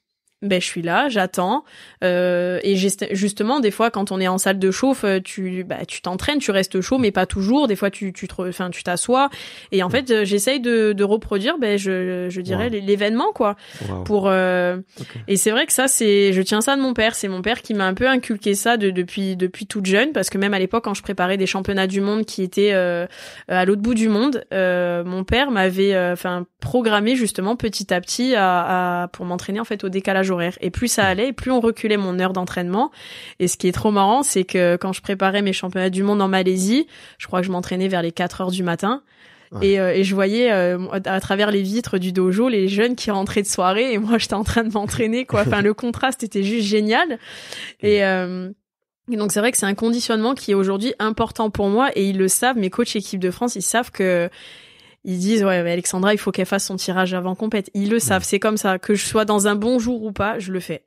ben je suis là, j'attends. Euh, et justement, des fois, quand on est en salle de chauffe, euh, tu bah, tu t'entraînes, tu restes chaud, mais pas toujours. Des fois, tu tu te, enfin tu t'assois. Et en mm. fait, euh, j'essaye de, reproduire, ben je je dirais l'événement quoi. Pour euh, et c'est vrai que ça c'est, je tiens ça de mon père. C'est mon père qui m'a un peu inculqué ça depuis depuis toute jeune, parce que même à l'époque quand je préparais des championnats du monde qui étaient à l'autre bout du monde, mon père m'avait enfin programmé justement petit à petit à pour m'entraîner en fait au décalage et plus ça allait, plus on reculait mon heure d'entraînement. Et ce qui est trop marrant, c'est que quand je préparais mes championnats du monde en Malaisie, je crois que je m'entraînais vers les 4 heures du matin. Euh, et, je voyais euh, à travers les vitres du dojo les jeunes qui rentraient de soirée et moi j'étais en train de m'entraîner quoi. Enfin le contraste était juste génial. Mm. Et, euh, et donc c'est vrai que c'est un conditionnement qui est aujourd'hui important pour moi et ils le savent. Mes coachs équipe de France ils savent que ils disent ouais mais Alexandra il faut qu'elle fasse son tirage avant compète ils le savent mm. c'est comme ça que je sois dans un bon jour ou pas je le fais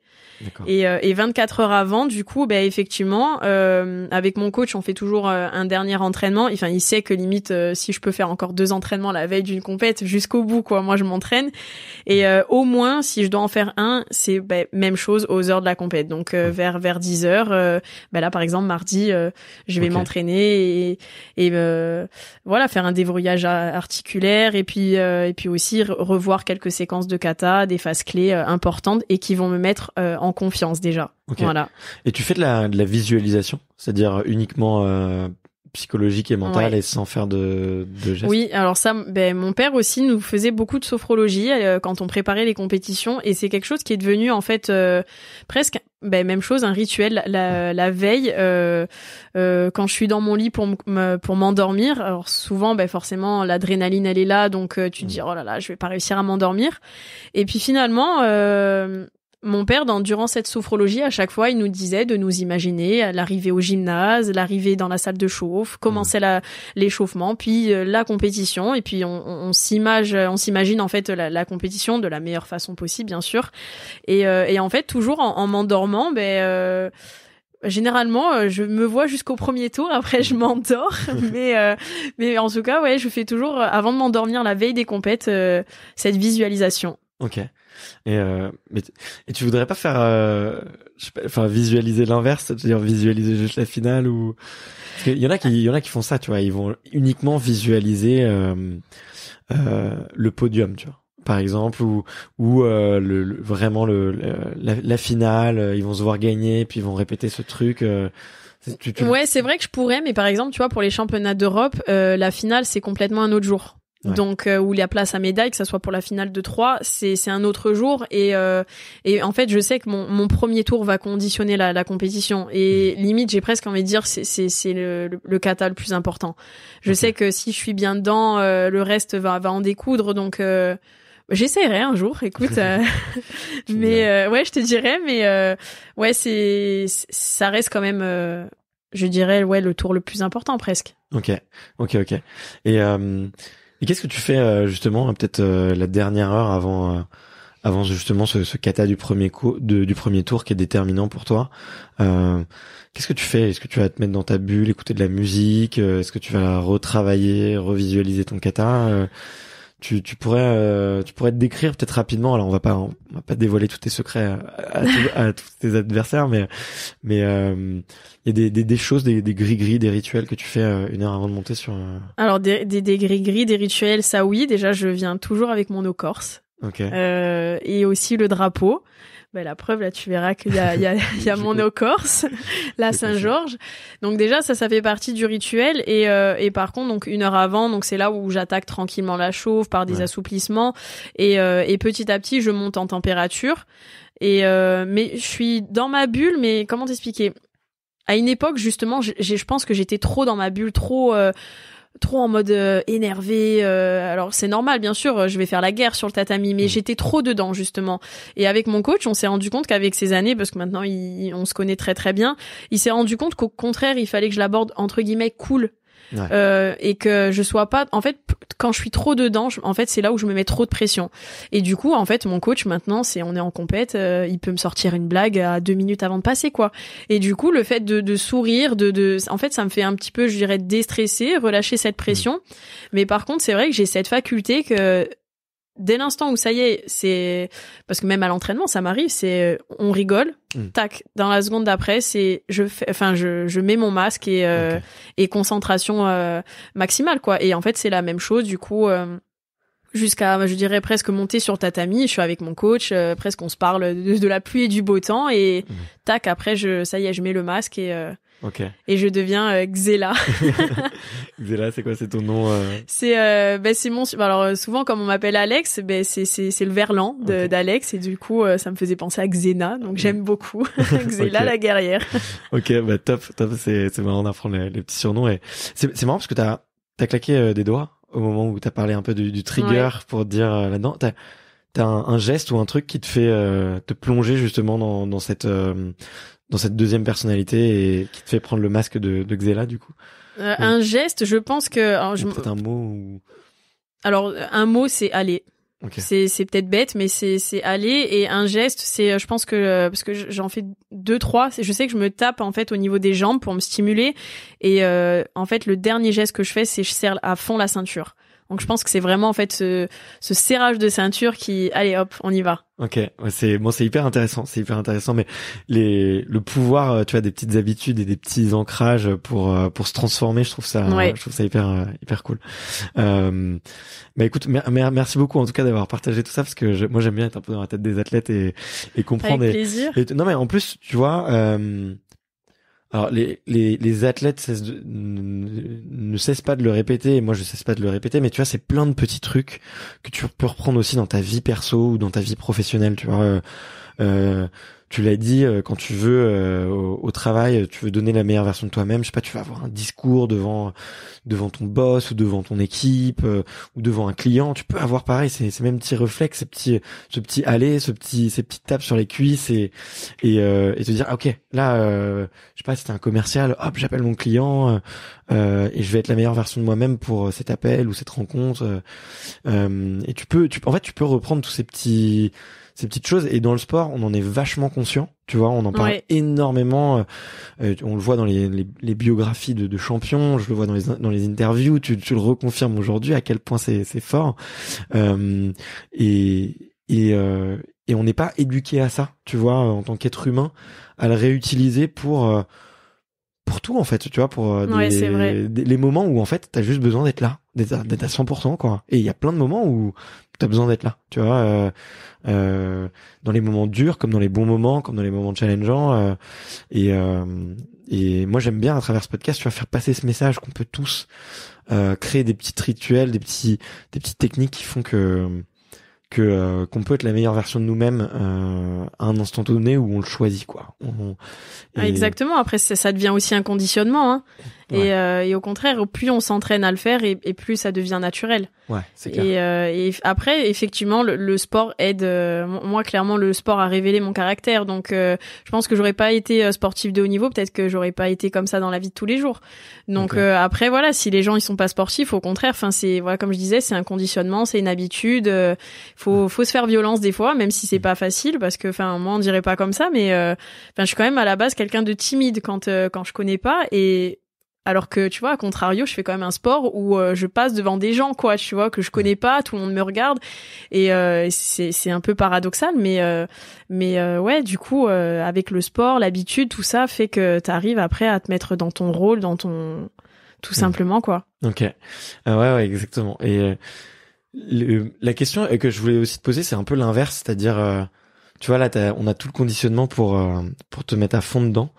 et, euh, et 24 heures avant, du coup, bah, effectivement, euh, avec mon coach, on fait toujours euh, un dernier entraînement. Enfin, il sait que limite, euh, si je peux faire encore deux entraînements la veille d'une compète, jusqu'au bout, quoi. Moi, je m'entraîne. Et mm. au moins, si je dois en faire un, c'est ben, même chose aux heures de la compète. Donc, mm. vers vers 10 heures, ben, là, par exemple, mardi, je vais m'entraîner et, et voilà, faire un débrouillage articulaire et puis et puis aussi revoir quelques séquences de kata, des phases clés importantes et qui vont me mettre euh, en confiance déjà. Voilà. Et tu fais de la, visualisation, c'est-à-dire uniquement euh, psychologique et mentale et sans faire de, gestes. Oui, alors ça, ben, mon père aussi nous faisait beaucoup de sophrologie euh, quand on préparait les compétitions et c'est quelque chose qui est devenu en fait presque ben, même chose, un rituel la, veille quand je suis dans mon lit pour pour m'endormir. Alors souvent, ben, forcément, l'adrénaline elle est là, donc tu te mm. dis oh là là, je vais pas réussir à m'endormir. Et puis finalement, mon père, dans, durant cette sophrologie, à chaque fois, il nous disait de nous imaginer l'arrivée au gymnase, l'arrivée dans la salle de chauffe, commencer mmh. l'échauffement, puis euh, la compétition, et puis on, on, on euh, s'imagine en fait la, compétition de la meilleure façon possible, bien sûr. Et, euh, en fait, toujours en, m'endormant, ben généralement je me vois jusqu'au premier tour après je mm. m'endors mais mais en tout cas ouais je fais toujours avant de m'endormir la veille des compètes cette visualisation ok et, euh, mais et tu voudrais pas faire, euh, enfin visualiser l'inverse, c'est-à-dire visualiser juste la finale ou il y en a qui, il y en a qui font ça, tu vois, ils vont uniquement visualiser euh, euh le podium, tu vois par exemple ou ou le, vraiment le, la, finale ils vont se voir gagner puis ils vont répéter ce truc ouais c'est vrai que je pourrais mais par exemple tu vois pour les championnats d'Europe la finale c'est complètement un autre jour donc euh, où il y a place à médaille, que ça soit pour la finale de 3, c'est c'est un autre jour et euh, et en fait je sais que mon, mon premier tour va conditionner la, compétition et mm. limite j'ai presque envie de dire c'est c'est le, le, kata le plus important. Je sais que si je suis bien dedans, euh, le reste va va en découdre donc j'essaierai un jour écoute mais ouais je te dirais mais ouais c'est ça reste quand même je dirais ouais le tour le plus important presque ok ok ok et et qu'est-ce que tu fais euh, justement, hein, peut-être euh, la dernière heure avant euh, avant justement ce, ce kata du premier coup, du premier tour qui est déterminant pour toi. Qu'est-ce que tu fais Est-ce que tu vas te mettre dans ta bulle, écouter de la musique Est-ce que tu vas retravailler, revisualiser ton kata tu, pourrais euh, tu pourrais te décrire peut-être rapidement alors on va pas on va pas dévoiler tous tes secrets à, tous tes adversaires mais mais euh, il y a des, des, choses des, gris gris des rituels que tu fais euh, une heure avant de monter sur alors des, des, des gris gris des rituels ça oui déjà je viens toujours avec mon eau corse et aussi le drapeau bah, la preuve, là, tu verras qu'il y a, mon eau corse, la Saint-Georges. Donc déjà, ça, ça fait partie du rituel. Euh, et, par contre, donc une heure avant, donc c'est là où j'attaque tranquillement la chauve par des assouplissements. Euh, et, petit à petit, je monte en température. Et euh, mais je suis dans ma bulle, mais comment t'expliquer à une époque justement, je pense que j'étais trop dans ma bulle, trop trop en mode euh, énervé. Euh, alors c'est normal, bien sûr, euh, je vais faire la guerre sur le tatami, mais mm. j'étais trop dedans justement. Et avec mon coach, on s'est rendu compte qu'avec ces années, parce que maintenant on se connaît très très bien, il s'est rendu compte qu'au contraire, il fallait que je l'aborde entre guillemets cool euh, et que je sois pas. En fait, quand je suis trop dedans, en fait, c'est là où je me mets trop de pression. Et du coup, en fait, mon coach maintenant, c'est on est en compète, euh, il peut me sortir une blague à deux minutes avant de passer, quoi. Et du coup, le fait de, sourire, de, de, en fait, ça me fait un petit peu, je dirais, déstresser, relâcher cette mmh. pression. Mais par contre, c'est vrai que j'ai cette faculté que dès l'instant où ça y est, c'est parce que même à l'entraînement, ça m'arrive, c'est euh, on rigole, mm. tac, dans la seconde d'après, c'est je fais, enfin je, je mets mon masque et euh, et concentration euh, maximale quoi. Et en fait, c'est la même chose du coup jusqu'à, je dirais presque monter sur tatami. Je suis avec mon coach, euh, presque on se parle de, la pluie et du beau temps et mhm. tac après je, ça y est, je mets le masque et euh, et je deviens euh, Xéla Xéla Xela, c'est quoi, c'est ton nom C'est ben mon alors souvent comme on m'appelle Alex, ben c'est le verlan d'Alex et du coup ça me faisait penser à Xéna donc mhm. j'aime beaucoup Xéla la guerrière. ok, bah top, top, c'est marrant d'apprendre les, petits surnoms et c'est marrant parce que tu as claqué des doigts au moment où tu as parlé un peu du, trigger pour dire euh, là-dedans. T'as as un, geste ou un truc qui te fait euh, te plonger justement euh, dans, cette deuxième personnalité et qui te fait prendre le masque de, Xela du coup. Un geste, je pense que. je... un mot. Alors un mot, c'est aller. C'est peut-être bête, mais c'est aller et un geste. C'est euh, je pense que euh, parce que j'en fais deux trois. Je sais que je me tape en fait au niveau des jambes pour me stimuler et euh, en fait le dernier geste que je fais c'est je serre à fond la ceinture. Donc je pense que c'est vraiment en fait ce, ce serrage de ceinture qui, allez hop, on y va. Ok, c'est bon, c'est hyper intéressant, c'est hyper intéressant, mais les le pouvoir, euh, tu vois, des petites habitudes et des petits ancrages pour euh, pour se transformer, je trouve ça, je trouve ça hyper euh, hyper cool. Euh, bah, écoute, merci beaucoup en tout cas d'avoir partagé tout ça parce que moi j'aime bien être un peu dans la tête des athlètes et et comprendre. Avec plaisir. non mais en plus, tu vois. Euh, alors les, les, les athlètes cessent ne, cessent pas de le répéter, et moi je cesse pas de le répéter, mais tu vois, c'est plein de petits trucs que tu peux reprendre aussi dans ta vie perso ou dans ta vie professionnelle, tu vois. Euh, euh, tu l'as dit, euh, quand tu veux euh, au, travail, euh, tu veux donner la meilleure version de toi-même. Je sais pas, tu vas avoir un discours devant devant ton boss ou devant ton équipe ou devant un client. Tu peux avoir pareil ces, ces mêmes petits réflexes, ces petits ce petit aller, ce petit ces petites tapes sur les cuisses et et, te dire ah, ok là, je sais pas, c'était un commercial. Hop, j'appelle mon client et je vais être la meilleure version de moi-même pour cet appel ou cette rencontre. et tu peux, tu, en fait, tu peux reprendre tous ces petits ces petites choses. Et dans le sport, on en est vachement conscient. Tu vois, on en parle énormément. Euh, euh, on le voit dans les, les, biographies de, de, champions, je le vois dans les, dans les interviews. Tu, tu le reconfirmes aujourd'hui à quel point c'est fort. Euh, et et, et on n'est pas éduqué à ça, tu vois, en tant qu'être humain, à le réutiliser pour pour tout en fait, tu vois, pour les moments où en fait tu as juste besoin d'être là, d'être à 100% quoi. Et il y a plein de moments où t'as besoin d'être là, tu vois, euh, euh, dans les moments durs comme dans les bons moments, comme dans les moments challengeants. Euh, et, euh, moi j'aime bien à travers ce podcast, tu vas faire passer ce message qu'on peut tous créer des petits rituels, des petits, des petites techniques qui font que que qu'on peut être la meilleure version de nous-mêmes à un instant donné où on le choisit quoi. Ah, exactement. Après ça, ça devient aussi un conditionnement. Hein. Et, euh, et, au contraire, plus on s'entraîne à le faire et, et, plus ça devient naturel. Ouais, clair. Et, euh, et, après, effectivement, le, sport aide. Euh, moi, clairement, le sport a révélé mon caractère. Donc, je pense que j'aurais pas été sportif de haut niveau. Peut-être que j'aurais pas été comme ça dans la vie de tous les jours. Donc après, voilà, si les gens ils sont pas sportifs, au contraire, enfin c'est voilà, comme je disais, c'est un conditionnement, c'est une habitude. faut faut se faire violence des fois, même si c'est mm. pas facile, parce que enfin moi on dirait pas comme ça, mais enfin je suis quand même à la base quelqu'un de timide quand quand je connais pas et alors que, tu vois, à contrario, je fais quand même un sport où euh, je passe devant des gens, quoi, tu vois, que je connais pas, tout le monde me regarde. Et euh, c'est un peu paradoxal, mais, euh, mais ouais, du coup, avec le sport, l'habitude, tout ça fait que tu arrives après à te mettre dans ton rôle, dans ton. Tout mmh. simplement, quoi. Ok. Ah ouais, ouais, exactement. Et la question que je voulais aussi te poser, c'est un peu l'inverse, c'est-à-dire tu vois là, on a tout le conditionnement pour euh, pour te mettre à fond dedans.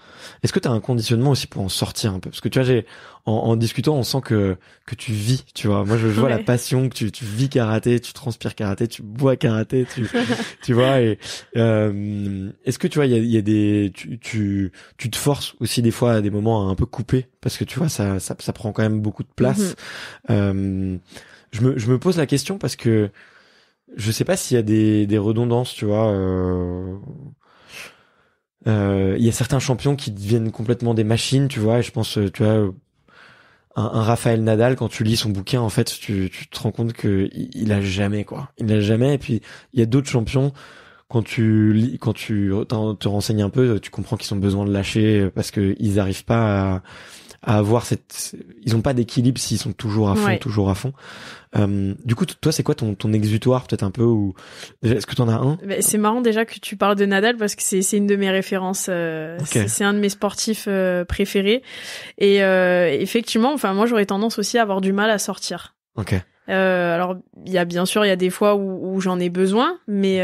Est-ce que tu as un conditionnement aussi pour en sortir un peu Parce que tu vois, j'ai en, en, discutant, on sent que que tu vis, tu vois. Moi, je, vois la passion que tu, tu vis karaté, tu transpires karaté, tu bois karaté, tu tu vois. Et euh, est-ce que tu vois, il y a, y a, des tu, tu, tu te forces aussi des fois à des moments à un peu couper parce que tu vois ça ça, ça prend quand même beaucoup de place. Mm-hmm. euh, je me je me pose la question parce que je sais pas s'il y a des, redondances, tu vois. Euh, euh, il y a certains champions qui deviennent complètement des machines, tu vois. Et je pense, euh, tu vois, un, un Raphaël Nadal, quand tu lis son bouquin, en fait, tu, te rends compte que il, a jamais quoi. Il n'a jamais. Et puis il y a d'autres champions quand tu quand tu te renseignes un peu, tu comprends qu'ils ont besoin de lâcher parce que ils arrivent pas à à avoir cette ils ont pas d'équilibre s'ils sont toujours à fond toujours à fond euh, du coup toi c'est quoi ton, ton exutoire peut-être un peu ou est-ce que tu en as un bah, c'est marrant déjà que tu parles de Nadal parce que c'est une de mes références euh, c'est un de mes sportifs euh, préférés et effectivement enfin moi j'aurais tendance aussi à avoir du mal à sortir ok alors il y bien sûr il y a des fois où, j'en ai besoin mais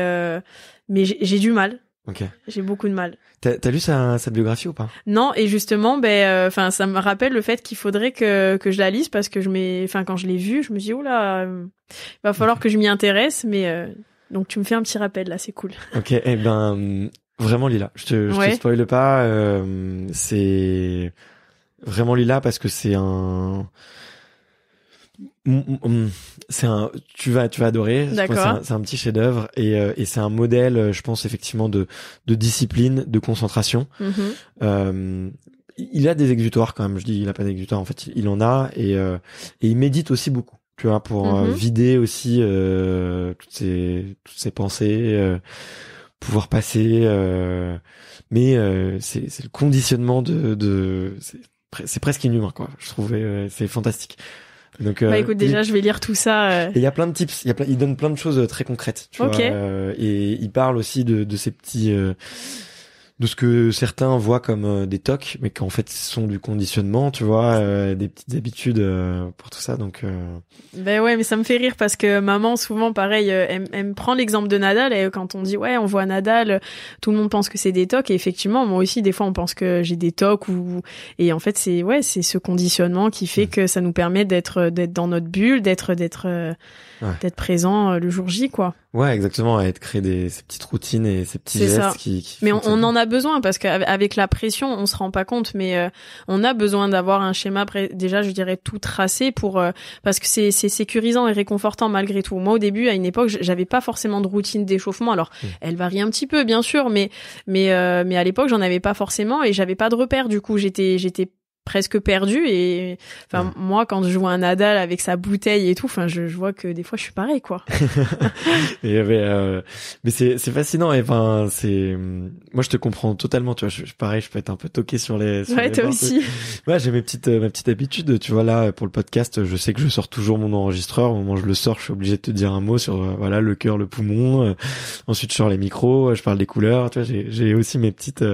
mais j'ai du mal Okay. J'ai beaucoup de mal. T'as lu sa, sa, biographie ou pas Non, et justement, ben, euh, enfin, ça me rappelle le fait qu'il faudrait que, que je la lise parce que je mets, enfin, quand je l'ai vue, je me dis, oula, là, euh, il va falloir que je m'y intéresse, mais euh, donc tu me fais un petit rappel là, c'est cool. Ok, et eh ben vraiment Lila, je te, je te spoile pas, c'est vraiment Lila parce que c'est un Mm, mm, mm. c'est un, tu vas, tu vas adorer. C'est un, petit chef-d'œuvre et, euh, et c'est un modèle, euh, je pense effectivement de, de discipline, de concentration. Mm-hmm. Euh, il a des exutoires quand même. Je dis, il a pas d'exutoires en fait, il, en a et, et il médite aussi beaucoup. Tu vois, pour mm-hmm. vider aussi toutes ses, toutes ses pensées, pouvoir passer. mais c'est le conditionnement de, de c'est presque inhumain quoi. Je trouvais, c'est fantastique bah, euh, écoute, déjà, je vais lire tout ça. Euh. il y a plein de tips. Il, donne plein de choses euh, très concrètes. et il parle aussi de, de ces petits de ce que certains voient comme euh, des tocs, mais qu'en fait ce sont du conditionnement, tu vois, euh, des petites habitudes euh, pour tout ça. Donc. Ben ouais, mais ça me fait rire parce que maman souvent pareil, elle, me prend l'exemple de Nadal et quand on dit ouais, on voit Nadal, tout le monde pense que c'est des tocs et effectivement moi aussi des fois on pense que j'ai des tocs ou et en fait c'est ouais c'est ce conditionnement qui fait mmh. que ça nous permet d'être d'être dans notre bulle, d'être d'être d'être présent le jour J quoi. Ouais exactement, et de créer des, ces petites routines et ces petits gestes qui, Mais on besoin parce qu'avec la pression, on se rend pas compte, mais euh, on a besoin d'avoir un schéma déjà, je dirais tout tracé pour euh, parce que c'est sécurisant et réconfortant malgré tout. Moi, au début, à une époque, j'avais pas forcément de routine d'échauffement. Alors, mmh. elle varie un petit peu, bien sûr, mais mais euh, mais à l'époque, j'en avais pas forcément et j'avais pas de repère Du coup, j'étais j'étais presque perdu et enfin moi quand je vois un Nadal avec sa bouteille et tout enfin je, je vois que des fois je suis pareil quoi euh, mais, euh, mais c'est c'est fascinant et ben c'est moi je te comprends totalement tu vois je, suis pareil je peux être un peu toqué sur les ouais toi aussi ouais, j'ai mes petites euh, ma petite habitude tu vois là pour le podcast je sais que je sors toujours mon enregistreur au moment où je le sors je suis obligé de te dire un mot sur voilà le cœur le poumon ensuite je sors les micros je parle des couleurs tu vois j'ai aussi mes petites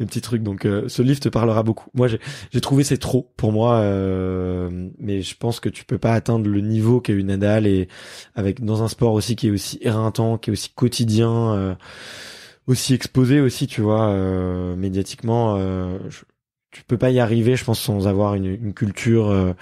mes petits trucs donc ce livre te parlera beaucoup moi j'ai trouver c'est trop pour moi, euh, mais je pense que tu peux pas atteindre le niveau qu'a eu Nadal et avec dans un sport aussi qui est aussi éreintant, qui est aussi quotidien, euh, aussi exposé aussi, tu vois, euh, médiatiquement tu peux pas y arriver, je pense, sans avoir une, une culture euh,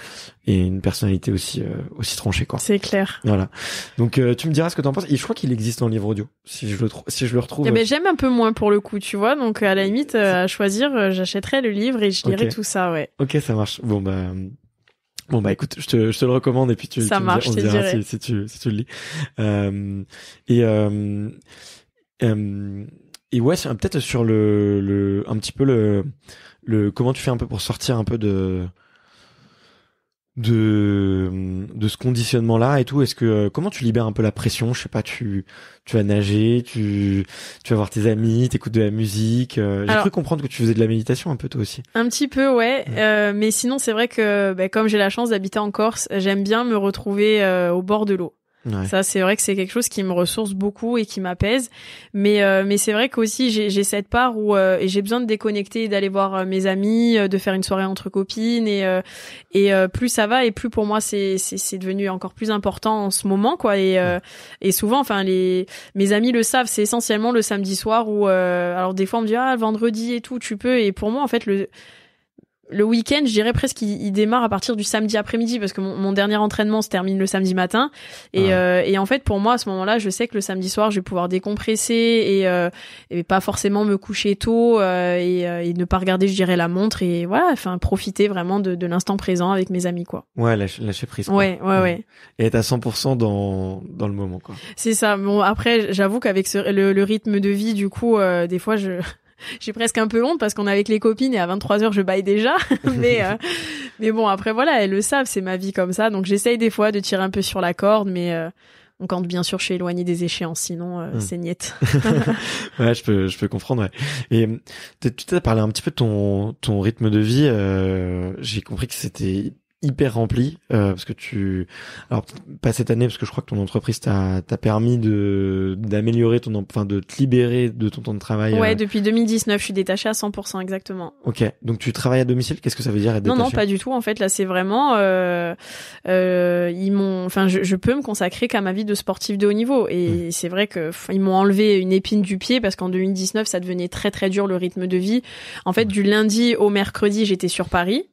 et une personnalité aussi euh, aussi tranchée, quoi. C'est clair. Voilà. Donc euh, tu me diras ce que tu en penses. Et je crois qu'il existe en livre audio, si je le si je le retrouve. mais eh ben, j'aime un peu moins pour le coup, tu vois. Donc à la limite, euh, à choisir, j'achèterai le livre et je lirai tout ça, ouais. Ok, ça marche. Bon bah. Bon bah écoute, je te, je te le recommande et puis tu, ça tu marche, me diras, si, tu si tu le lis. et et ouais, peut-être sur le le un petit peu le le comment tu fais un peu pour sortir un peu de de de ce conditionnement là et tout est-ce que euh, comment tu libères un peu la pression je sais pas tu tu vas nager tu tu vas voir tes amis t'écoutes de la musique euh, j'ai cru comprendre que tu faisais de la méditation un peu toi aussi un petit peu ouais, euh, mais sinon c'est vrai que bah, comme j'ai la chance d'habiter en Corse j'aime bien me retrouver au bord de l'eau ça, c'est vrai que c'est quelque chose qui me ressource beaucoup et qui m'apaise. Mais euh, mais c'est vrai qu'aussi j'ai j'ai cette part où euh, et j'ai besoin de déconnecter, d'aller voir euh, mes amis, de faire une soirée entre copines et et plus ça va et plus pour moi c'est c'est devenu encore plus important en ce moment quoi et et souvent enfin les mes amis le savent, c'est essentiellement le samedi soir où alors des fois on me dit ah le vendredi et tout tu peux et pour moi en fait le le week-end, je dirais presque, qu'il démarre à partir du samedi après-midi parce que mon, dernier entraînement se termine le samedi matin. Euh, et, en fait, pour moi, à ce moment-là, je sais que le samedi soir, je vais pouvoir décompresser et, euh, pas forcément me coucher tôt euh, et, ne pas regarder, je dirais, la montre et voilà, enfin, profiter vraiment de, l'instant présent avec mes amis, quoi. Ouais, lâcher, prise. Ouais, ouais, ouais, Et être à 100% dans, dans le moment, quoi. C'est ça. Bon, après, j'avoue qu'avec le, le, rythme de vie, du coup, des fois, je j'ai presque un peu honte parce qu'on est avec les copines et à 23h je baille déjà mais euh, mais bon après voilà elles le savent c'est ma vie comme ça donc j'essaye des fois de tirer un peu sur la corde mais euh, on compte bien sûr chez éloigné des échéances, sinon euh, hmm. c'est niette. ouais, je peux, je peux comprendre. Ouais. Et tu as parlé un petit peu de ton, ton rythme de vie. J'ai compris que c'était hyper rempli euh, parce que tu alors pas cette année parce que je crois que ton entreprise t'a permis de d'améliorer ton enfin de te libérer de ton temps de travail ouais euh. depuis 2019 je suis détachée à 100% exactement ok donc tu travailles à domicile qu'est-ce que ça veut dire être non non pas du tout en fait là c'est vraiment euh, ils m'ont enfin je, je, peux me consacrer qu'à ma vie de sportif de haut niveau et mmh. c'est vrai que ils m'ont enlevé une épine du pied parce qu'en 2019 ça devenait très très dur le rythme de vie en fait du lundi au mercredi j'étais sur Paris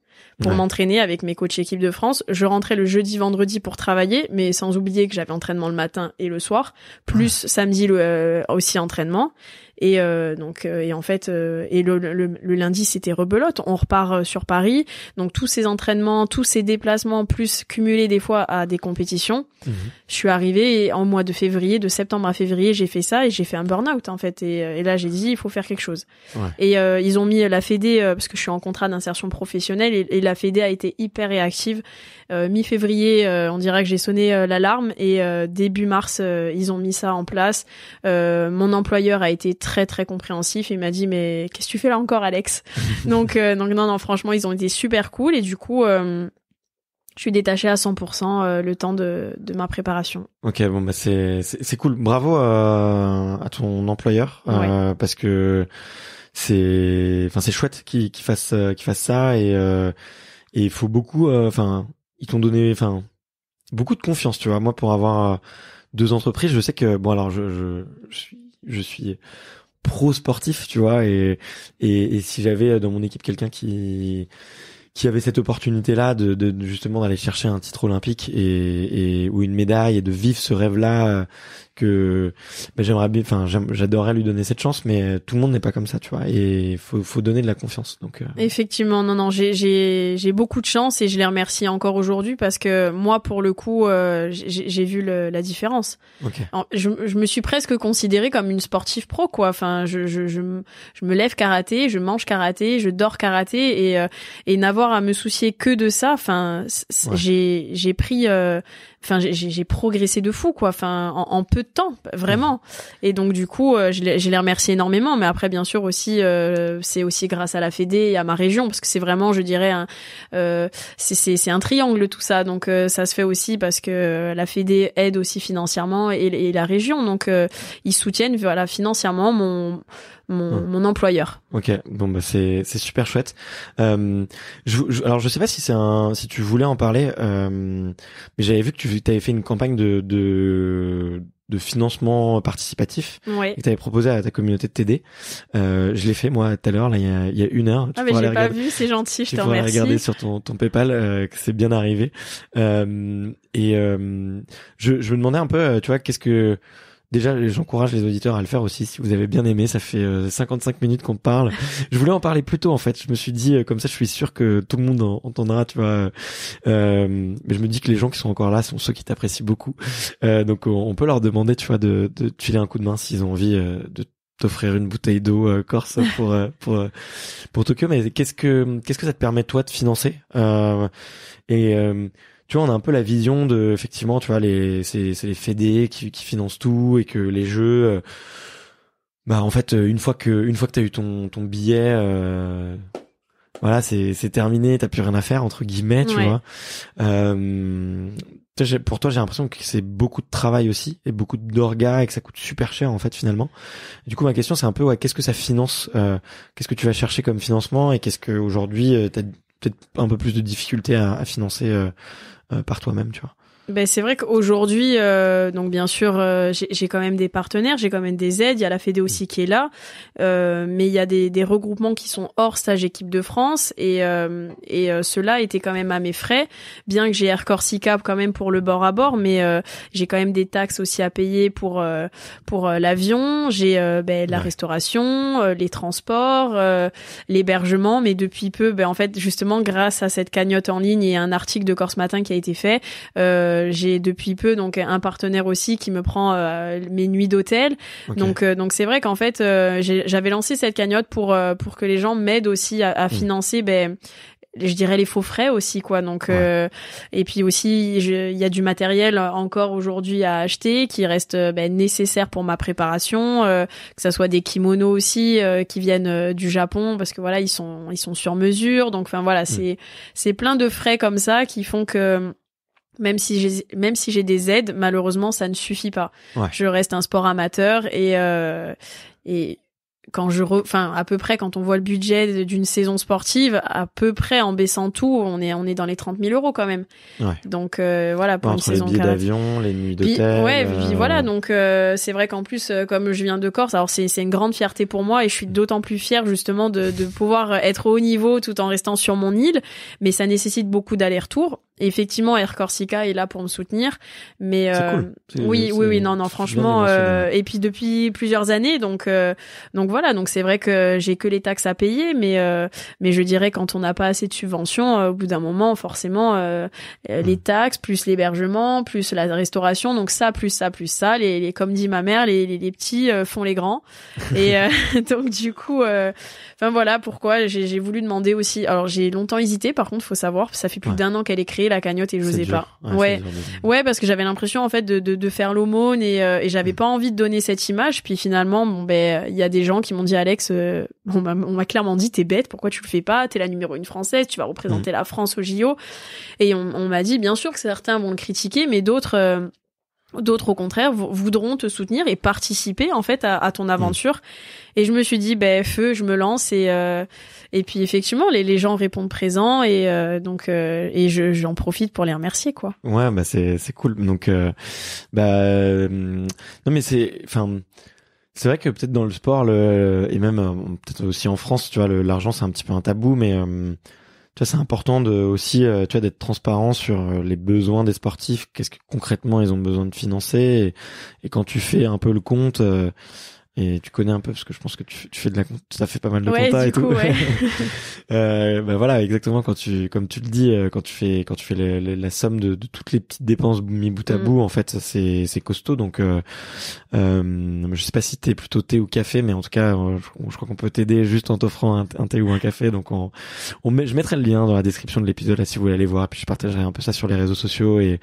pour m'entraîner avec mes coachs équipe de France. Je rentrais le jeudi, vendredi pour travailler, mais sans oublier que j'avais entraînement le matin et le soir, plus samedi euh, aussi entraînement. Et euh, donc euh, et en fait euh, et le, lundi c'était rebelote. On repart sur Paris. Donc tous ces entraînements, tous ces déplacements, plus cumulés des fois à des compétitions. Mhm. Je suis arrivée en mois de février, de septembre à février, j'ai fait ça et j'ai fait un burn-out en fait. Et, là j'ai dit il faut faire quelque chose. Et ils ont mis la Fédé e parce que je suis en contrat d'insertion professionnelle et, la Fédé e a été hyper réactive. Mi-février, on dirait que j'ai sonné l'alarme et début mars ils ont mis ça en place. mon employeur a été très très très compréhensif. Il m'a dit mais qu'est-ce que tu fais là encore, Alex Donc euh, donc non non franchement ils ont été super cool et du coup euh, je suis détaché à 100% euh, le temps de, de ma préparation. Ok, bon bah c'est c'est cool. Bravo à, ton employeur parce que c'est enfin c'est chouette qu'il qu fasse fasse ça et et il faut beaucoup enfin ils t'ont donné enfin beaucoup de confiance, tu vois. Moi pour avoir deux entreprises, je sais que bon alors je je, je suis pro sportif, tu vois. Et, et, et si j'avais euh, dans mon équipe quelqu'un qui qui avait cette opportunité-là de, justement d'aller chercher un titre olympique et, ou une médaille et de vivre ce rêve-là que ben, j'aimerais bien, enfin j'adorerais lui donner cette chance, mais tout le monde n'est pas comme ça, tu vois. Et faut faut donner de la confiance. Donc euh. effectivement, non non, j'ai j'ai beaucoup de chance et je les remercie encore aujourd'hui parce que moi pour le coup euh, j'ai vu la différence. je, me suis presque considérée comme une sportive pro quoi. Enfin je je je, me lève karaté, je mange karaté, je dors karaté et euh, et n'avoir à me soucier que de ça. Enfin, j'ai j'ai pris euh, enfin j'ai progressé de fou quoi, enfin en, peu de temps vraiment. Et donc du coup, euh, je, les remercie énormément. Mais après bien sûr aussi, euh, c'est aussi grâce à la Fédé et à ma région parce que c'est vraiment, je dirais, euh, c'est un triangle tout ça. Donc ça se fait aussi parce que la Fédé aide aussi financièrement et, la région. Donc ils soutiennent voilà financièrement mon mon, mon, employeur. Ok, bon bah c'est c'est super chouette. je, alors je sais pas si c'est un si tu voulais en parler, mais j'avais vu que tu tu avais fait une campagne de, de, de financement participatif et que tu avais proposé à ta communauté de t'aider. Euh, je l'ai fait moi tout à l'heure, là il y a, y a, une heure. ah mais j'ai pas vu, c'est gentil, je te remercie. Tu regarder sur ton, ton PayPal euh, que c'est bien arrivé. Euh, et euh, je, je me demandais un peu, euh, tu vois, qu'est-ce que Déjà, j'encourage les auditeurs à le faire aussi. Si vous avez bien aimé, ça fait 55 euh, minutes qu'on parle. je voulais en parler plus tôt, en fait. Je me suis dit, euh, comme ça, je suis sûr que tout le monde entendra, tu vois. Euh, mais je me dis que les gens qui sont encore là sont ceux qui t'apprécient beaucoup. Euh, donc, on peut leur demander, tu vois, de, de te filer un coup de main s'ils ont envie euh, de t'offrir une bouteille d'eau corse pour pour pour Tokyo mais qu'est-ce que qu'est-ce que ça te permet toi de financer euh, et tu vois, on a un peu la vision de, effectivement, tu vois, les, c'est, les fédés qui, qui, financent tout et que les jeux, euh, bah, en fait, euh, une fois que, une fois que t'as eu ton, ton billet, euh, voilà, c'est, c'est terminé, t'as plus rien à faire, entre guillemets, tu vois. pour toi, j'ai l'impression que c'est beaucoup de travail aussi et beaucoup d'orgas et que ça coûte super cher en fait finalement. Du coup, ma question c'est un peu ouais, qu'est-ce que ça finance Qu'est-ce que tu vas chercher comme financement et qu'est-ce que aujourd'hui t'as peut-être un peu plus de difficultés à, financer euh, par toi-même, tu vois. Ben, c'est vrai qu'aujourd'hui, euh, donc bien sûr, euh, j'ai quand même des partenaires, j'ai quand même des aides. Il y a la Fédé aussi qui est là, euh, mais il y a des, des, regroupements qui sont hors stage équipe de France et, euh, et ceux-là quand même à mes frais, bien que j'ai Air Corsica quand même pour le bord à bord, mais j'ai quand même des taxes aussi à payer pour pour l'avion, j'ai ben, la restauration, les transports, l'hébergement, mais depuis peu, ben en fait justement grâce à cette cagnotte en ligne et un article de Corse Matin qui a été fait. Euh, euh, j'ai depuis peu donc un partenaire aussi qui me prend euh, mes nuits d'hôtel. Donc euh, donc c'est vrai qu'en fait j'avais lancé cette cagnotte pour pour que les gens m'aident aussi à, hmm. financer ben je dirais les faux frais aussi quoi donc et puis aussi il y a du matériel encore aujourd'hui à acheter qui reste ben, nécessaire pour ma préparation que ça soit des kimonos aussi qui viennent du Japon parce que voilà ils sont ils sont sur mesure donc enfin voilà hmm. c'est c'est plein de frais comme ça qui font que même si j'ai même si j'ai des aides, malheureusement ça ne suffit pas. Je reste un sport amateur et euh, et quand je enfin à peu près quand on voit le budget d'une saison sportive à peu près en baissant tout on est on est dans les 30 000 euros quand même donc euh, voilà pour une saison les billets d'avion les nuits d'hôtel ouais euh, voilà donc c'est vrai qu'en plus comme je viens de Corse alors c'est c'est une grande fierté pour moi et je suis mm. d'autant plus fière justement de de pouvoir être au haut niveau tout en restant sur mon île mais ça nécessite beaucoup d'aller-retour effectivement Air Corsica est là pour me soutenir mais euh, oui oui oui non non franchement euh, et puis depuis plusieurs années donc euh, donc voilà donc c'est vrai que j'ai que les taxes à payer mais mais je dirais quand on n'a pas assez de subventions au bout d'un moment forcément les mm. taxes plus l'hébergement plus la restauration donc ça plus ça plus ça les, les comme dit ma mère les les, petits font les grands et donc du coup enfin voilà pourquoi j'ai voulu demander aussi alors j'ai longtemps hésité par contre faut savoir ça fait plus d'un an qu'elle est créée la cagnotte et je n'osais pas. Ouais, ouais. parce que j'avais l'impression en fait de, de, faire l'aumône et, je euh, et j'avais mm. pas envie de donner cette image. Puis finalement, bon ben, il y a des gens qui m'ont dit Alex, euh, on m'a clairement dit t'es bête, pourquoi tu le fais pas T'es la numéro une française, tu vas représenter mm. la France au JO. Et on, on m'a dit bien sûr que certains vont le critiquer, mais d'autres euh, D'autres, au contraire, voudront te soutenir et participer en fait à, ton aventure. Mm. Et je me suis dit, ben feu, je me lance et euh, et puis effectivement, les, les gens répondent présents et euh, donc euh, et je, j'en profite pour les remercier quoi. Ouais, bah c'est c'est cool. Donc bah non mais c'est enfin. C'est vrai que peut-être dans le sport le, et même peut-être aussi en France, tu vois, l'argent c'est un petit peu un tabou, mais c'est important de aussi, euh, tu vois, d'être transparent sur euh, les besoins des sportifs. Qu'est-ce que concrètement ils ont besoin de financer et, quand tu fais un peu le compte. Euh, et tu connais un peu parce que je pense que tu, fais de la ça fait pas mal de ouais, compta et tout. Ouais. euh, bah voilà, exactement quand tu comme tu le dis euh, quand tu fais quand tu fais la, somme de, toutes les petites dépenses mis bout à mm. bout en fait ça c'est c'est costaud donc euh, euh, je sais pas si t'es plutôt thé ou café mais en tout cas euh, je, crois qu'on peut t'aider juste en t'offrant un, thé ou un café donc on on met, je mettrai le lien dans la description de l'épisode là si vous voulez aller voir puis je partagerai un peu ça sur les réseaux sociaux et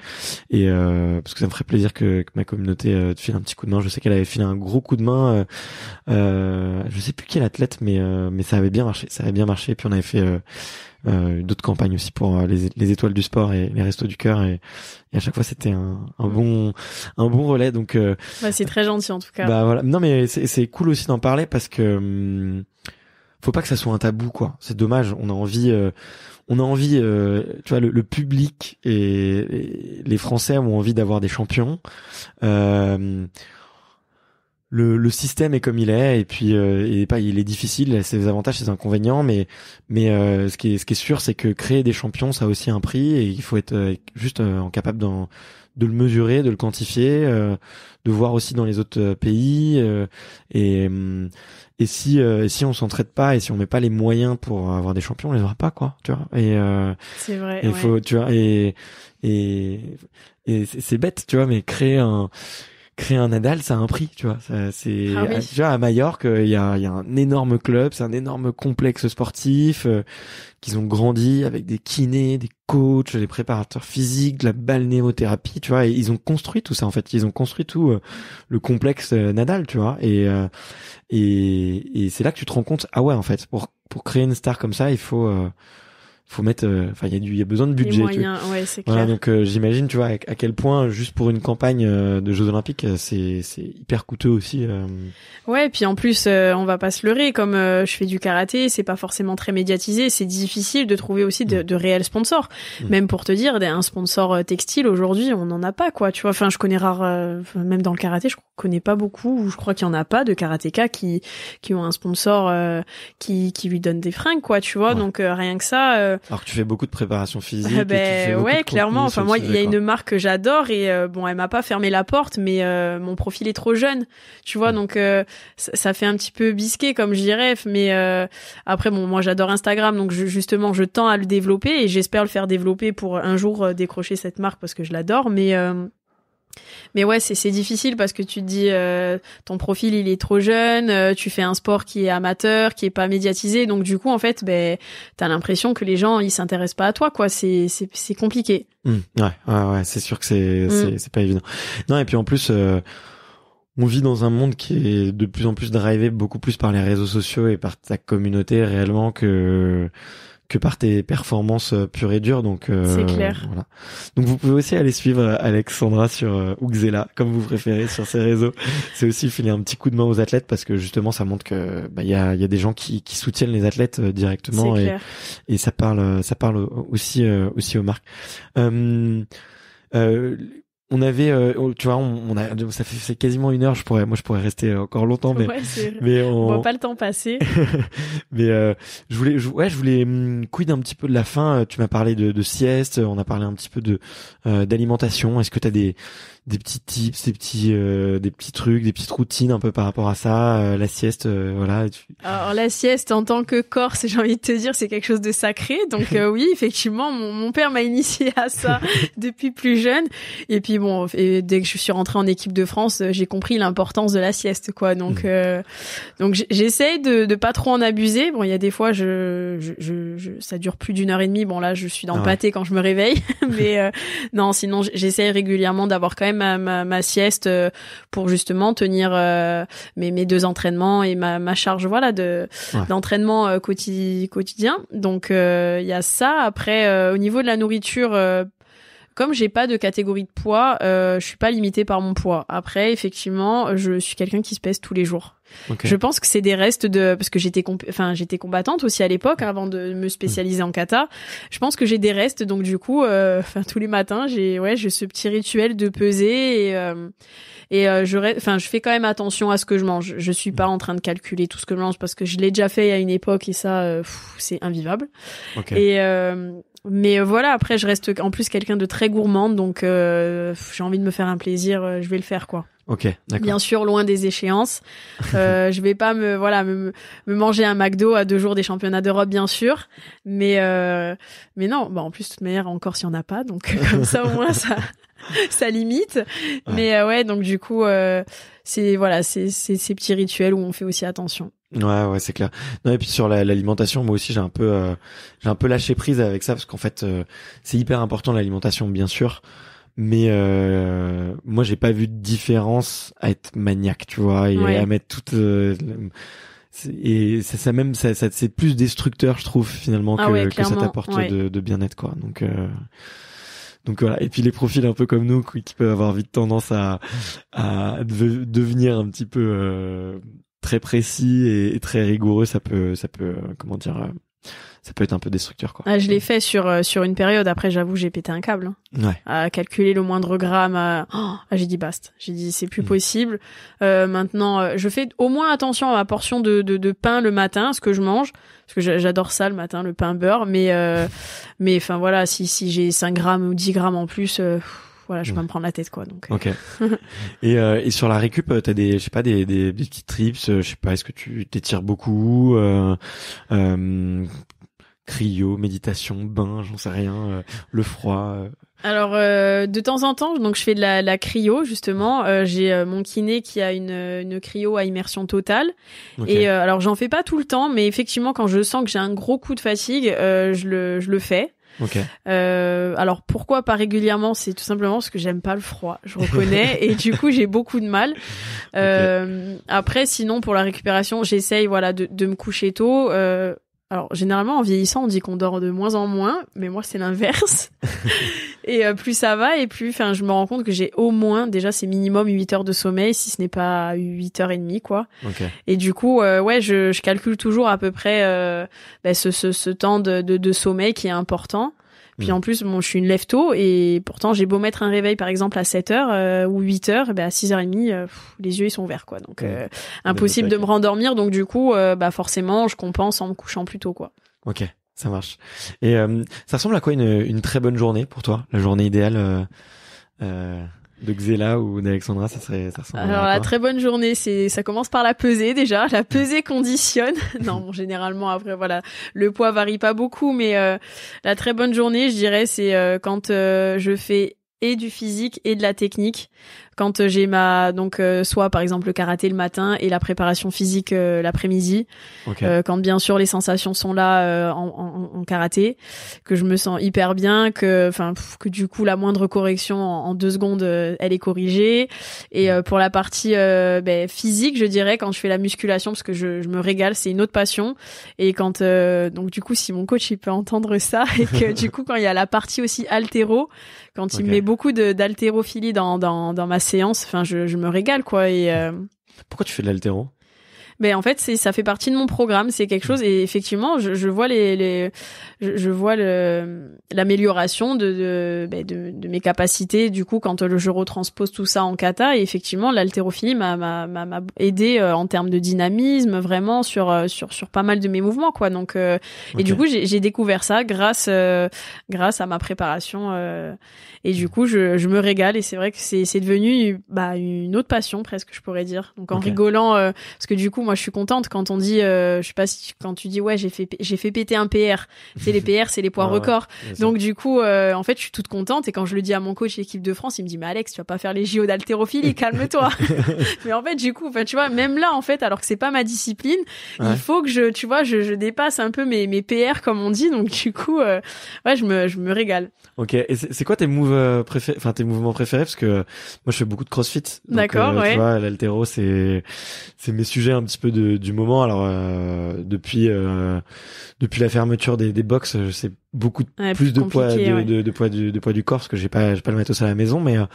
et parce que ça me ferait plaisir que, que ma communauté te file un petit coup de main je sais qu'elle avait filé un gros coup de main euh, je sais plus quel athlète, mais euh, mais ça avait bien marché, ça avait bien marché. Et puis on avait fait euh, euh, d'autres campagnes aussi pour les, étoiles du sport et les restos du cœur, et, à chaque fois c'était un, bon un bon relais. Donc c'est très gentil en tout cas. Bah voilà, non mais c'est cool aussi d'en parler parce que hum, faut pas que ça soit un tabou quoi. C'est dommage, on a envie on a envie, tu vois, le, public et, les Français ont envie d'avoir des champions. Euh, le, le, système est comme il est et puis euh, il est pas il est difficile il ses avantages ses inconvénients mais mais euh, ce qui est ce qui est sûr c'est que créer des champions ça a aussi un prix et il faut être euh, juste euh, capable d'en de le mesurer de le quantifier de voir aussi dans les autres pays et mm, et si si on s'entraide pas et si on met pas les moyens pour avoir des champions on les aura pas quoi tu vois et c'est vrai il faut tu vois et et et c'est bête tu vois mais créer un créer un Nadal, ça a un prix, tu vois. C'est déjà ah à Majorque, euh, il y a, un énorme club, c'est un énorme complexe sportif euh, qu'ils ont grandi avec des kinés, des coachs, des préparateurs physiques, de la balnéothérapie, tu vois. Et ils ont construit tout ça en fait. Ils ont construit tout euh, le complexe Nadal, tu vois. Et et, et c'est là que tu te rends compte, ah ouais, en fait, pour pour créer une star comme ça, il faut faut mettre, euh, enfin, il y, y, a besoin de budget. Moyens, tu ouais, clair. donc euh, j'imagine, tu vois, à, quel point juste pour une campagne euh, de Jeux Olympiques, c'est hyper coûteux aussi. Ouais, et puis en plus, on va pas se leurrer. Comme je fais du karaté, c'est pas forcément très médiatisé. C'est difficile de trouver aussi de, mm. réels sponsors. Mm. Même pour te dire, un sponsor textile aujourd'hui, on en a pas, quoi. Tu vois, enfin, je connais rare, même dans le karaté, je connais pas beaucoup. je crois qu'il y en a pas de karatéka qui qui ont un sponsor qui qui lui donne des fringues, quoi. Tu vois, donc rien que ça. Euh, Alors que tu fais beaucoup de préparation physique. Euh, ben, ouais, clairement. Enfin moi, il y a une marque que j'adore et euh, bon, elle m'a pas fermé la porte, mais euh, mon profil est trop jeune, tu vois. Donc ça, fait un petit peu bisqué comme je mais après bon, moi j'adore Instagram, donc je, justement je tends à le développer et j'espère le faire développer pour un jour décrocher cette marque parce que je l'adore, mais mais ouais, c'est difficile parce que tu te dis euh, ton profil il est trop jeune, euh, tu fais un sport qui est amateur, qui est pas médiatisé, donc du coup en fait, ben t'as l'impression que les gens ils s'intéressent pas à toi quoi. C'est c'est compliqué. Hmm. ouais, ouais, ouais c'est sûr que hmm. c'est c'est pas évident. Non et puis en plus. Euh, on vit dans un monde qui est de plus en plus drivé beaucoup plus par les réseaux sociaux et par ta communauté réellement que que par tes performances euh, pures et dures. Donc, euh, c'est clair. Voilà. Donc, vous pouvez aussi aller suivre euh, Alexandra sur ou comme vous préférez, sur ses réseaux. C'est aussi filer un petit coup de main aux athlètes parce que justement, ça montre que bah, il y, a, y a des gens qui, qui soutiennent les athlètes directement et, et ça parle, ça parle aussi aussi aux marques. Euh, on avait euh, oh, tu vois on, a ça fait quasiment une heure je pourrais moi je pourrais rester euh, encore longtemps mais mais on... voit pas le temps passer mais euh, je voulais je, ouais je voulais mm, quid un petit peu de la fin euh, tu m'as parlé de, sieste on a parlé un petit peu de d'alimentation est-ce que t'as des des petits tips, des petits, euh, des petits trucs, des petites routines un peu par rapport à ça, euh, la sieste, euh, voilà. Alors la sieste en tant que Corse, j'ai envie de te dire, c'est quelque chose de sacré. Donc oui, effectivement, mon, père m'a initié à ça depuis plus jeune. Et puis bon, dès que je suis rentrée en équipe de France, j'ai compris l'importance de la sieste, quoi. Donc mmh. donc j'essaye de, de pas trop en abuser. Bon, il y a des fois, je, je, ça dure plus d'une heure et demie. Bon là, je suis dans le ah pâté quand je me réveille, mais non, sinon j'essaye régulièrement d'avoir quand même ma, ma, sieste euh, pour justement tenir euh, mes, deux entraînements et ma, charge voilà de d'entraînement euh, quotidien. Donc il y a ça. Après, au niveau de la nourriture comme j'ai pas de catégorie de poids, euh, je suis pas limitée par mon poids. Après, effectivement, je suis quelqu'un qui se pèse tous les jours. Je pense que c'est des restes de parce que j'étais enfin j'étais combattante aussi à l'époque avant de me spécialiser en kata. Je pense que j'ai des restes donc du coup euh, enfin tous les matins, j'ai ouais, j'ai ce petit rituel de peser et euh, et euh, je enfin je fais quand même attention à ce que je mange. Je suis pas en train de calculer tout ce que je mange parce que je l'ai déjà fait à une époque et ça euh, c'est invivable. et Et mais euh, voilà, après, je reste en plus quelqu'un de très gourmande, donc euh, j'ai envie de me faire un plaisir, euh, je vais le faire, quoi. Ok, Bien sûr, loin des échéances. Euh, je vais pas me voilà me, manger un McDo à deux jours des championnats d'Europe, bien sûr, mais euh, mais non. Bah en plus, de toute manière, encore s'il y en a pas, donc comme ça au moins ça ça limite. Mais ouais, donc du coup, c'est voilà, c'est ces petits rituels où on fait aussi attention. Ouais, ouais, c'est clair. Non, et puis sur l'alimentation, moi aussi, j'ai un peu, euh, j'ai un peu lâché prise avec ça parce qu'en fait, euh, c'est hyper important l'alimentation, bien sûr. Mais euh, moi, j'ai pas vu de différence à être maniaque, tu vois, et à mettre toute. et ça, même, ça, c'est plus destructeur, je trouve, finalement, ah que, ça t'apporte de, bien-être, quoi. Donc. Donc voilà. Et puis les profils un peu comme nous qui peuvent avoir vite tendance à, à devenir un petit peu très précis et, très rigoureux, ça peut, ça peut, euh, comment dire, euh, ça peut être un peu destructeur quoi. Ah, je l'ai fait sur euh, sur une période. Après, j'avoue, j'ai pété un câble. Hein. Ouais. À calculer le moindre gramme. Oh, ah, j'ai dit basta. J'ai dit c'est plus mm. possible. maintenant, je fais au moins attention à ma portion de, de, pain le matin, ce que je mange, parce que j'adore ça le matin, le pain beurre. Mais mais enfin voilà, si si j'ai 5 grammes ou 10 grammes en plus. Euh, voilà, je vais hmm. pas me prendre la tête quoi. Donc. Euh. et, euh, et sur la récup, euh, t'as des, je sais pas, des, des, petits trips, euh, je sais pas, est-ce que tu t'étires beaucoup euh, euh, Cryo, méditation, bain, j'en sais rien, le froid. Alors euh, de temps en temps, donc je fais de la, la cryo justement. j'ai mon kiné qui a une, une cryo à immersion totale. Okay. Et alors j'en fais pas tout le temps, mais effectivement quand je sens que j'ai un gros coup de fatigue, je le je le fais. Euh, alors pourquoi pas régulièrement C'est tout simplement parce que j'aime pas le froid, je reconnais, et du coup j'ai beaucoup de mal. Euh, après, sinon pour la récupération, j'essaye voilà de, de, me coucher tôt. Euh, alors généralement en vieillissant, on dit qu'on dort de moins en moins, mais moi c'est l'inverse. Et euh, plus ça va, et plus, enfin, je me rends compte que j'ai au moins, déjà, c'est minimum 8 heures de sommeil, si ce n'est pas 8 heures et demie, quoi. Et du coup, euh, ouais, je, je, calcule toujours à peu près euh, ben, ce, ce, ce, temps de, de, sommeil qui est important. Puis hmm. en plus, bon, je suis une lève tôt et pourtant j'ai beau mettre un réveil par exemple à 7h euh, ou 8h, ben à 6h30, euh, les yeux ils sont ouverts quoi. Donc hmm. ah ben, impossible de me rendormir donc du coup bah forcément, je compense en me couchant plus tôt quoi. OK. Ça marche. Et euh, ça ressemble à quoi une, très bonne journée pour toi La journée idéale euh, euh, de Xela ou d'Alexandra, ça serait ça Alors la très bonne journée, c'est ça commence par la pesée déjà. La pesée conditionne. non, bon, généralement après voilà, le poids varie pas beaucoup, mais euh, la très bonne journée, je dirais, c'est quand je fais et du physique et de la technique. Quand euh, j'ai ma donc euh, soit par exemple le karaté le matin et la préparation physique euh, l'après-midi. quand bien sûr les sensations sont là en, en, karaté, que je me sens hyper bien, que enfin que du coup la moindre correction en, deux secondes elle est corrigée. Et pour la partie ben, physique, je dirais quand je fais la musculation parce que je, je me régale, c'est une autre passion. Et quand donc du coup si mon coach il peut entendre ça et que du coup quand il y a la partie aussi altéro, quand il met beaucoup d'haltérophilie dans, dans dans ma séance, enfin, je, me régale, quoi. Euh, Pourquoi tu fais de l'altéro ben en fait c'est ça fait partie de mon programme, c'est quelque chose et effectivement je, je vois les, les je, je, vois l'amélioration de de, ben de de, mes capacités du coup quand euh, je retranspose tout ça en kata et effectivement l'haltérophilie m'a m'a m'a aidé euh, en termes de dynamisme vraiment sur euh, sur sur pas mal de mes mouvements quoi donc et du coup j'ai découvert ça grâce grâce à ma préparation et du coup je, je me régale et c'est vrai que c'est devenu bah une autre passion presque je pourrais dire donc en rigolant parce que du coup moi je suis contente quand on dit, euh, je sais pas si quand tu dis ouais j'ai fait j'ai fait péter un PR, c'est les PR, c'est les poids ah records. Donc du coup, euh, en fait, je suis toute contente et quand je le dis à mon coach équipe de France, il me dit mais Alex, tu vas pas faire les JO d'haltérophilie, calme-toi. mais en fait, du coup, enfin tu vois, même là en fait, alors que c'est pas ma discipline, il faut que je, tu vois, je, dépasse un peu mes, mes PR comme on dit. Donc du coup, euh, ouais, je me je me régale. Ok. Et c'est quoi tes moves enfin tes mouvements préférés parce que moi je fais beaucoup de CrossFit. D'accord. ouais. Tu vois, l'haltéro c'est c'est mes sujets un petit peu de, du moment. Alors euh, depuis euh, depuis la fermeture des, des box, je beaucoup plus, de poids de, poids du poids du corps parce que j'ai pas j'ai pas le matos à la maison. Mais euh,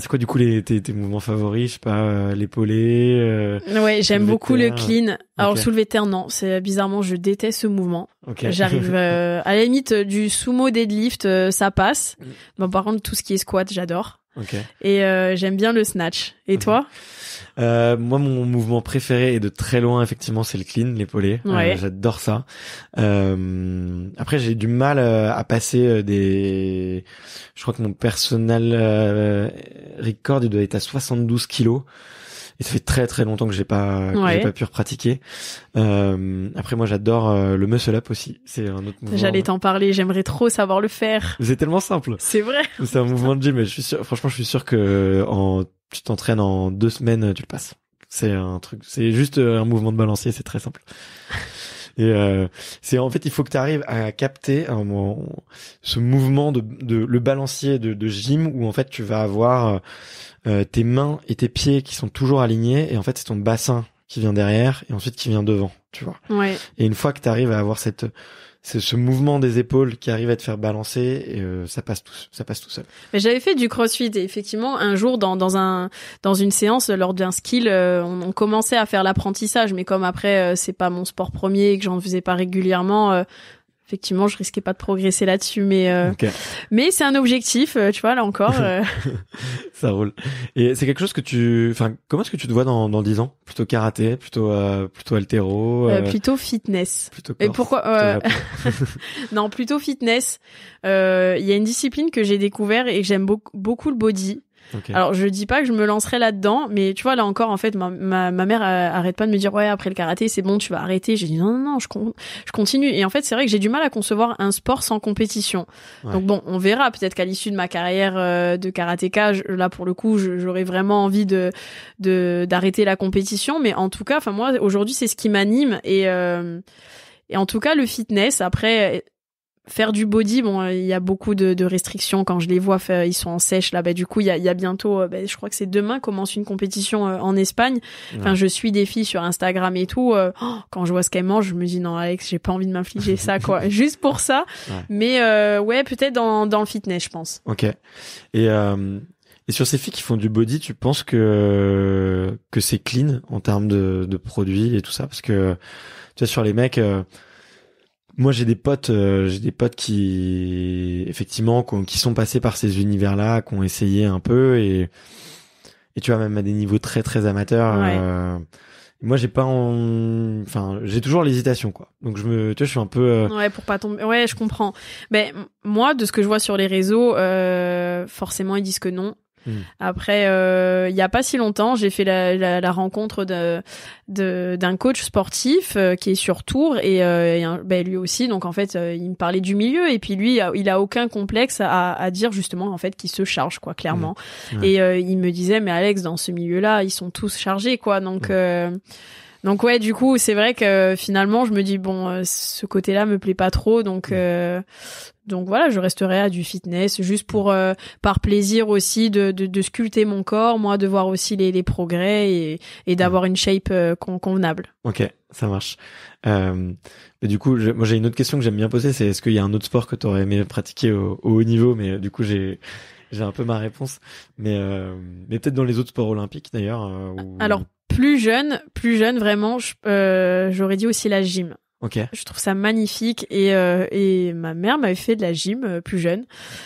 c'est quoi du coup les tes, tes mouvements favoris Je sais pas l'épaulé. ouais, j'aime beaucoup le clean. Alors soulever terre, non, c'est bizarrement je déteste ce mouvement. J'arrive à la limite du sumo deadlift, ça passe. Mm. Bon, par contre tout ce qui est squat, j'adore. Et j'aime bien le snatch. Et mhm. toi euh, moi, mon mouvement préféré est de très loin, effectivement, c'est le clean, l'épaulé. Euh, j'adore ça. Euh, après, j'ai du mal euh, à passer des. Je crois que mon personnel record il doit être à 72 kilos. Et ça fait très très longtemps que j'ai pas j'ai pas pu repratiquer. Euh, après moi j'adore euh, le muscle up aussi. C'est un autre mouvement. J'allais t'en parler. J'aimerais trop savoir le faire. C'est tellement simple. C'est vrai. C'est un mouvement de gym. Mais je suis sûr, franchement je suis sûr que en tu t'entraînes en deux semaines tu le passes. C'est un truc. C'est juste euh, un mouvement de balancier. C'est très simple. Et euh, c'est en fait, il faut que tu arrives à capter un, ce mouvement de, de, le balancier de, de gym où en fait tu vas avoir euh, euh, tes mains et tes pieds qui sont toujours alignés et en fait c'est ton bassin qui vient derrière et ensuite qui vient devant, tu vois. Et une fois que tu arrives à avoir cette c'est ce mouvement des épaules qui arrive à te faire balancer et euh, ça passe tout ça passe tout seul. Mais j'avais fait du crossfit et effectivement un jour dans dans un dans une séance lors d'un skill euh, on, commençait à faire l'apprentissage mais comme après euh, c'est pas mon sport premier et que j'en faisais pas régulièrement effectivement, je risquais pas de progresser là-dessus, mais euh, mais c'est un objectif, euh, tu vois là encore. Euh. ça roule. Et c'est quelque chose que tu, enfin, comment est-ce que tu te vois dans dans 10 ans Plutôt karaté, plutôt euh, plutôt altéro, plutôt fitness. Plutôt Et pourquoi Non, plutôt fitness. Il y a une discipline que j'ai découvert et que j'aime beaucoup, beaucoup le body. Alors je dis pas que je me lancerai là-dedans, mais tu vois là encore en fait ma, ma, mère euh, arrête pas de me dire ouais après le karaté c'est bon tu vas arrêter. J'ai dit non non non je, je continue et en fait c'est vrai que j'ai du mal à concevoir un sport sans compétition. Donc bon on verra peut-être qu'à l'issue de ma carrière euh, de karatéka là pour le coup j'aurais vraiment envie de d'arrêter la compétition, mais en tout cas enfin moi aujourd'hui c'est ce qui m'anime et euh, et en tout cas, le fitness, après, faire du body, bon, euh, il y a beaucoup de, restrictions. Quand je les vois, ils sont en sèche là. Bah, du coup, il y a, bientôt, euh, bah, je crois que c'est demain, commence une compétition euh, en Espagne. Enfin, je suis des filles sur Instagram et tout. Oh, quand je vois ce qu'elles mangent, je me dis non, Alex, j'ai pas envie de m'infliger ça, quoi. Juste pour ça. Mais ouais, peut-être dans, le fitness, je pense. Ok. Et sur ces filles qui font du body, tu penses que que c'est clean en termes de, produits et tout ça Parce que tu vois, sur les mecs, moi j'ai des potes euh, j'ai des potes qui effectivement qui sont passés par ces univers là qui ont essayé un peu et tu vois même à des niveaux très très amateurs euh, moi j'ai pas enfin j'ai toujours l'hésitation quoi donc je me tu je suis un peu euh, ouais pour pas tomber ouais je comprends ben, mais moi de ce que je vois sur les réseaux forcément ils disent que non Mm. Après, euh, il n'y a pas si longtemps, j'ai fait la, rencontre d'un de, d'un coach sportif euh, qui est sur tour et, euh, ben, lui aussi. Donc en fait, il me parlait du milieu et puis lui, il a aucun complexe à, à dire justement en fait qu'il se charge quoi, clairement. Mm. Et il me disait mais Alex, dans ce milieu-là, ils sont tous chargés quoi. Donc donc ouais, du coup, c'est vrai que finalement, je me dis bon, euh, ce côté-là me plaît pas trop, donc euh, donc voilà, je resterai à du fitness juste pour euh, par plaisir aussi de, de, de, sculpter mon corps, moi de voir aussi les, les progrès et, et d'avoir une shape convenable. Ok, ça marche. Mais du coup, moi j'ai une autre question que j'aime bien poser, c'est est-ce qu'il y a un autre sport que tu aurais aimé pratiquer au, au haut niveau, mais du coup j'ai j'ai un peu ma réponse, mais euh, mais peut-être dans les autres sports olympiques d'ailleurs. Euh, Alors plus jeune, plus jeune vraiment, euh, j'aurais dit aussi la gym. Ok. Je trouve ça magnifique et euh, et ma mère m'avait fait de la gym plus jeune.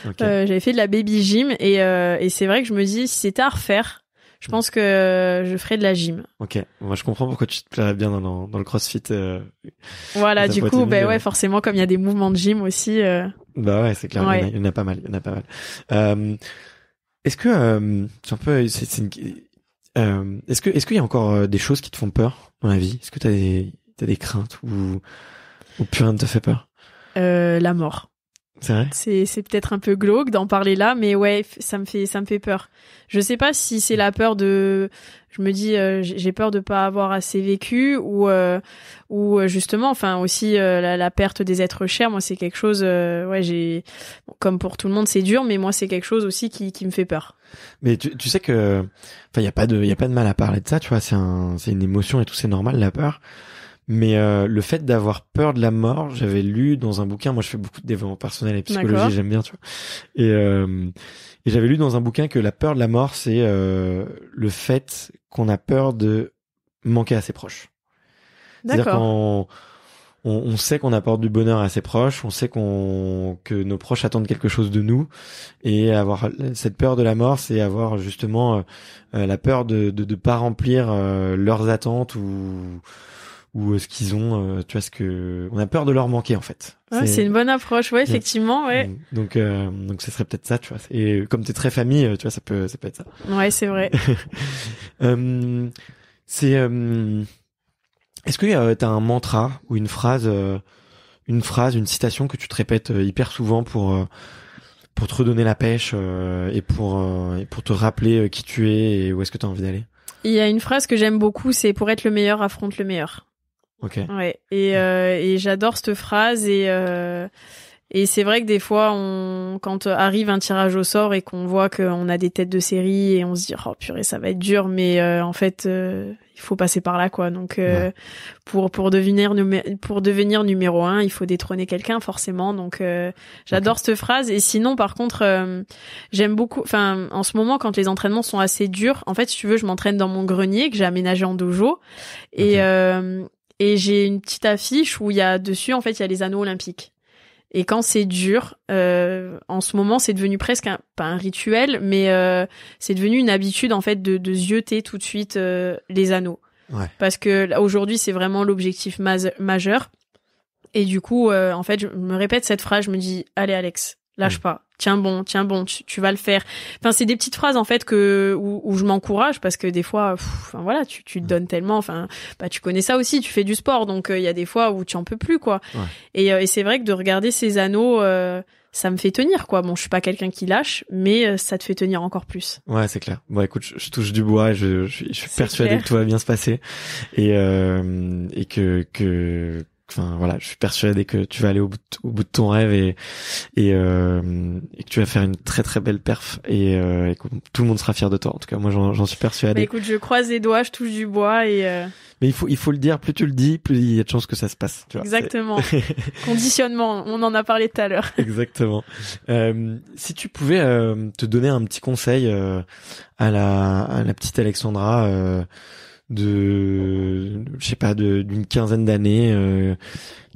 Okay. J'avais fait de la baby gym et et c'est vrai que je me dis si c'était à refaire, je pense que je ferais de la gym. Ok, moi je comprends pourquoi tu te plairais bien dans le, CrossFit. voilà, du coup, ben ouais, forcément, comme il y a des mouvements de gym aussi. Euh... Bah ouais, c'est clair. Il, y en a pas mal. Il y en a pas mal. Euh, est-ce que euh, un peu, c'est, une... euh, est-ce que est-ce qu'il y a encore euh, des choses qui te font peur dans la vie Est-ce que t'as des t'as des craintes ou ou plus rien ne te fait peur euh, La mort. C'est c'est peut-être un peu glauque d'en parler là, mais ouais, ça me fait ça me fait peur. Je sais pas si c'est la peur de, je me dis euh, j'ai peur de pas avoir assez vécu ou euh, ou euh, justement, enfin aussi la, la, perte des êtres chers. Moi, c'est quelque chose, ouais, j'ai comme pour tout le monde, c'est dur, mais moi c'est quelque chose aussi qui qui me fait peur. Mais tu, tu sais que, enfin, y a pas de y a pas de mal à parler de ça, tu vois. C'est un c'est une émotion et tout, c'est normal la peur. Mais euh, le fait d'avoir peur de la mort, j'avais lu dans un bouquin. Moi, je fais beaucoup de développement personnel et psychologie, j'aime bien, tu vois. Et, euh, et j'avais lu dans un bouquin que la peur de la mort, c'est euh, le fait qu'on a peur de manquer à ses proches. C'est-à-dire qu'on on, sait qu'on apporte du bonheur à ses proches, on sait qu'on que nos proches attendent quelque chose de nous, et avoir cette peur de la mort, c'est avoir justement euh, la peur de de, de pas remplir euh, leurs attentes ou ou euh, ce qu'ils ont, euh, tu vois ce que on a peur de leur manquer en fait. Ah, c'est une bonne approche, ouais effectivement, ouais. Mm. Donc euh, donc ce serait peut-être ça, tu vois. Et comme t'es très famille, tu vois, ça peut ça peut être ça. Ouais, c'est vrai. c'est est-ce que tu t'as un mantra ou une phrase une phrase, une citation que tu te répètes hyper souvent pour pour te redonner la pêche et pour et pour te rappeler qui tu es et où est-ce que tu as envie d'aller il y a une phrase que j'aime beaucoup, c'est pour être le meilleur, affronte le meilleur. Ouais. Et, euh, et j'adore cette phrase et euh, et c'est vrai que des fois on quand arrive un tirage au sort et qu'on voit qu'on a des têtes de série et on se dit oh purée ça va être dur mais euh, en fait euh, il faut passer par là quoi donc pour pour devenir pour devenir numéro un il faut détrôner quelqu'un forcément donc j'adore cette phrase et sinon par contre j'aime beaucoup enfin en ce moment quand les entraînements sont assez durs en fait si tu veux je m'entraîne dans mon grenier que j'ai aménagé en dojo et et j'ai une petite affiche où il y a dessus, en fait, il y a les anneaux olympiques. Et quand c'est dur, euh, en ce moment, c'est devenu presque un, pas un rituel, mais euh, c'est devenu une habitude en fait de, de zioter tout de suite euh, les anneaux. Parce que aujourd'hui, c'est vraiment l'objectif majeur. Et du coup, en fait, je me répète cette phrase, je me dis, allez Alex, lâche mm. pas, tiens bon, tiens bon, tu, vas le faire. Enfin, c'est des petites phrases en fait que où, je m'encourage parce que des fois, enfin voilà, tu, te mm. donnes tellement, enfin, bah tu connais ça aussi, tu fais du sport, donc euh, il y a des fois où tu en peux plus quoi. Euh, et, c'est vrai que de regarder ces anneaux. Euh, ça me fait tenir quoi. Bon, je suis pas quelqu'un qui lâche, mais ça te fait tenir encore plus. Ouais, c'est clair. Bon, écoute, je, touche du bois, je, suis persuadé que tout va bien se passer et, et que que enfin voilà, je suis persuadé que tu vas aller au bout de, ton rêve et euh, et, que tu vas faire une très très belle perf et, euh, tout le monde sera fier de toi. En tout cas, moi j'en suis persuadé. Bah, écoute, je croise les doigts, je touche du bois et. Euh, Mais il faut il faut le dire. Plus tu le dis, plus il y a de chances que ça se passe. Exactement. Conditionnement. On en a parlé tout à l'heure. Exactement. si tu pouvais te donner un petit conseil à la à la petite Alexandra de je sais pas d'une quinzaine d'années euh,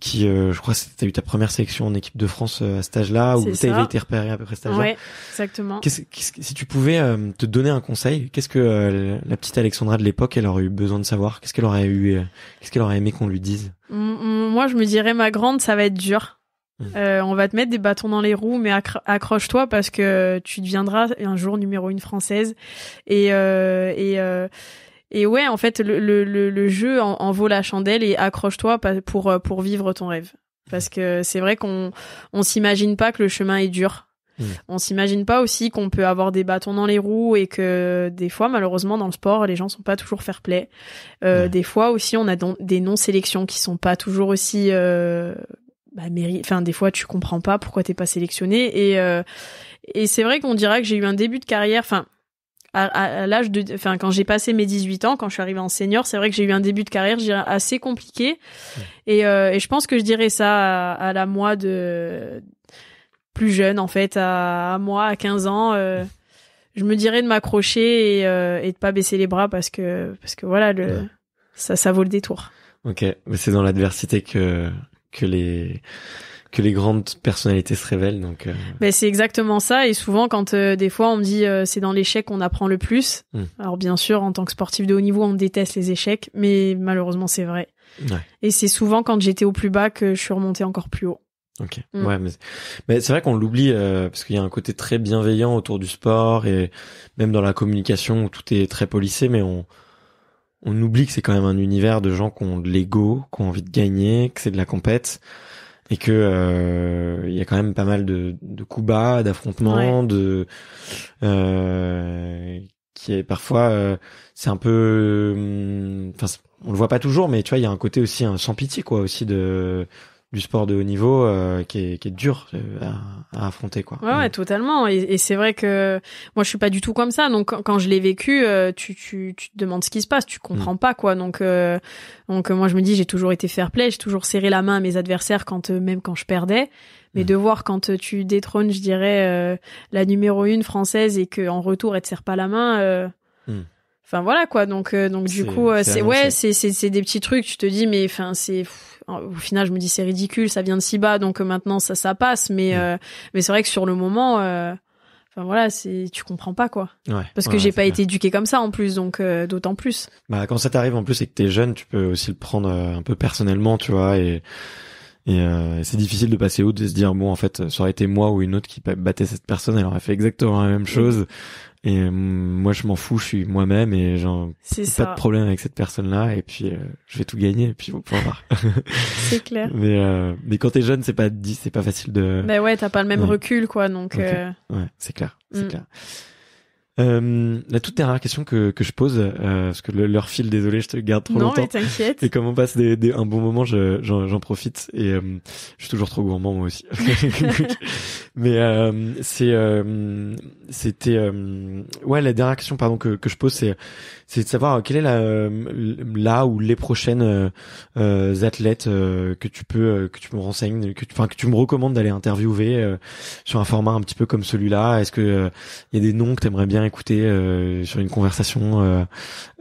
qui euh, je crois que eu ta première sélection en équipe de France euh, à cet âge-là ou t'avais été repéré à peu près à cet âge-là. Ouais, exactement. si tu pouvais te donner un conseil, qu'est-ce que la petite Alexandra de l'époque elle aurait eu besoin de savoir, qu'est-ce qu'elle aurait eu qu'est-ce qu'elle aurait aimé qu'on lui dise mm, mm, Moi, je me dirais ma grande, ça va être dur. Mm. on va te mettre des bâtons dans les roues, mais accroche-toi parce que tu deviendras un jour numéro une française. Et, et et ouais, en fait, le, le, le, jeu en, vaut la chandelle et accroche-toi pour, euh, pour vivre ton rêve. Parce que c'est vrai qu'on on s'imagine pas que le chemin est dur. Mmh. On s'imagine pas aussi qu'on peut avoir des bâtons dans les roues et que des fois, malheureusement, dans le sport, les gens sont pas toujours fair play. Euh, Des fois aussi, on a des non-sélections qui sont pas toujours aussi euh, bah, Enfin, des fois, tu comprends pas pourquoi t'es pas sélectionné. Et, euh, et c'est vrai qu'on dirait que j'ai eu un début de carrière. Enfin, à, l'âge de, enfin, quand j'ai passé mes 18 ans, quand je suis arrivée en senior, c'est vrai que j'ai eu un début de carrière, assez compliqué. Euh, et, je pense que je dirais ça à, la moi de plus jeune, en fait, à, moi, à 15 ans. Euh, je me dirais de m'accrocher et, euh, et de pas baisser les bras parce que, parce que voilà, le, ça, ça vaut le détour. Ok, mais c'est dans l'adversité que, que les que les grandes personnalités se révèlent. Donc, euh. ben, c'est exactement ça. Et souvent, quand euh, des fois on me dit euh, c'est dans l'échec qu'on apprend le plus. Hmm. Alors bien sûr, en tant que sportif de haut niveau, on déteste les échecs, mais malheureusement, c'est vrai. Et c'est souvent quand j'étais au plus bas que je suis remonté encore plus haut. Ok. Hmm. mais, c'est vrai qu'on l'oublie parce qu'il y a un côté très bienveillant autour du sport et même dans la communication où tout est très policé mais on on oublie que c'est quand même un univers de gens qui ont de l'ego, qui ont envie de gagner, que c'est de la compète et que euh, il y a quand même pas mal de, de coups bas, d'affrontements, de euh, qui est parfois euh, c'est un peu, hum, enfin on le voit pas toujours, mais tu vois il y a un côté aussi un hein, sans pitié quoi aussi de du sport de haut niveau euh, qui, est, qui est dur euh, à, affronter quoi. Ouais, mm. totalement et, c'est vrai que moi je suis pas du tout comme ça donc quand, je l'ai vécu euh, tu, tu, tu te demandes ce qui se passe, tu comprends mm. pas quoi donc euh, donc moi je me dis j'ai toujours été fair play, j'ai toujours serré la main à mes adversaires quand même quand je perdais mais mm. de voir quand tu détrônes je dirais la numéro une française et que en retour elle te serre pas la main Enfin voilà quoi. Donc euh, donc du coup euh, c'est ouais c'est c'est des petits trucs. Tu te dis mais enfin c'est au final je me dis c'est ridicule. Ça vient de si bas donc euh, maintenant ça ça passe. Mais mm. mais c'est vrai que sur le moment enfin voilà c'est tu comprends pas quoi. Parce que j'ai pas été éduqué comme ça en plus donc d'autant plus. Bah quand ça t'arrive en plus et que t'es jeune tu peux aussi le prendre un peu personnellement tu vois et c'est difficile de passer outre et se dire bon en fait ça aurait été moi ou une autre qui battait cette personne elle aurait fait exactement la même mm. chose et euh, moi, je m'en fous, je suis moi-même et genre pas de problème avec cette personne-là. Et puis, euh, je vais tout gagner. Et puis, on pourra voir. c'est clair. Mais euh, mais quand t'es jeune, c'est pas c'est pas facile de. mais bah ouais, t'as pas le même recul, quoi. Donc. Ouais, c'est clair, c'est mm. clair. Euh, la toute dernière question que, que je pose, euh, parce que leur fil, désolé, je te garde trop longtemps. Non, t'inquiète. Et comme on passe des, un bon moment, j'en profite. Et euh, je suis toujours trop gourmand, moi aussi. mais euh, c'est, c'était... ouais, la dernière question pardon, que, que je pose, c'est c'est de savoir euh, quelle est la, euh, là ou les prochaines euh, athlètes que tu peux que tu me renseignes, que tu, enfin que tu me recommandes d'aller interviewer sur un format un petit peu comme celui-là. Est-ce que il y a des noms que t'aimerais bien écouter sur une conversation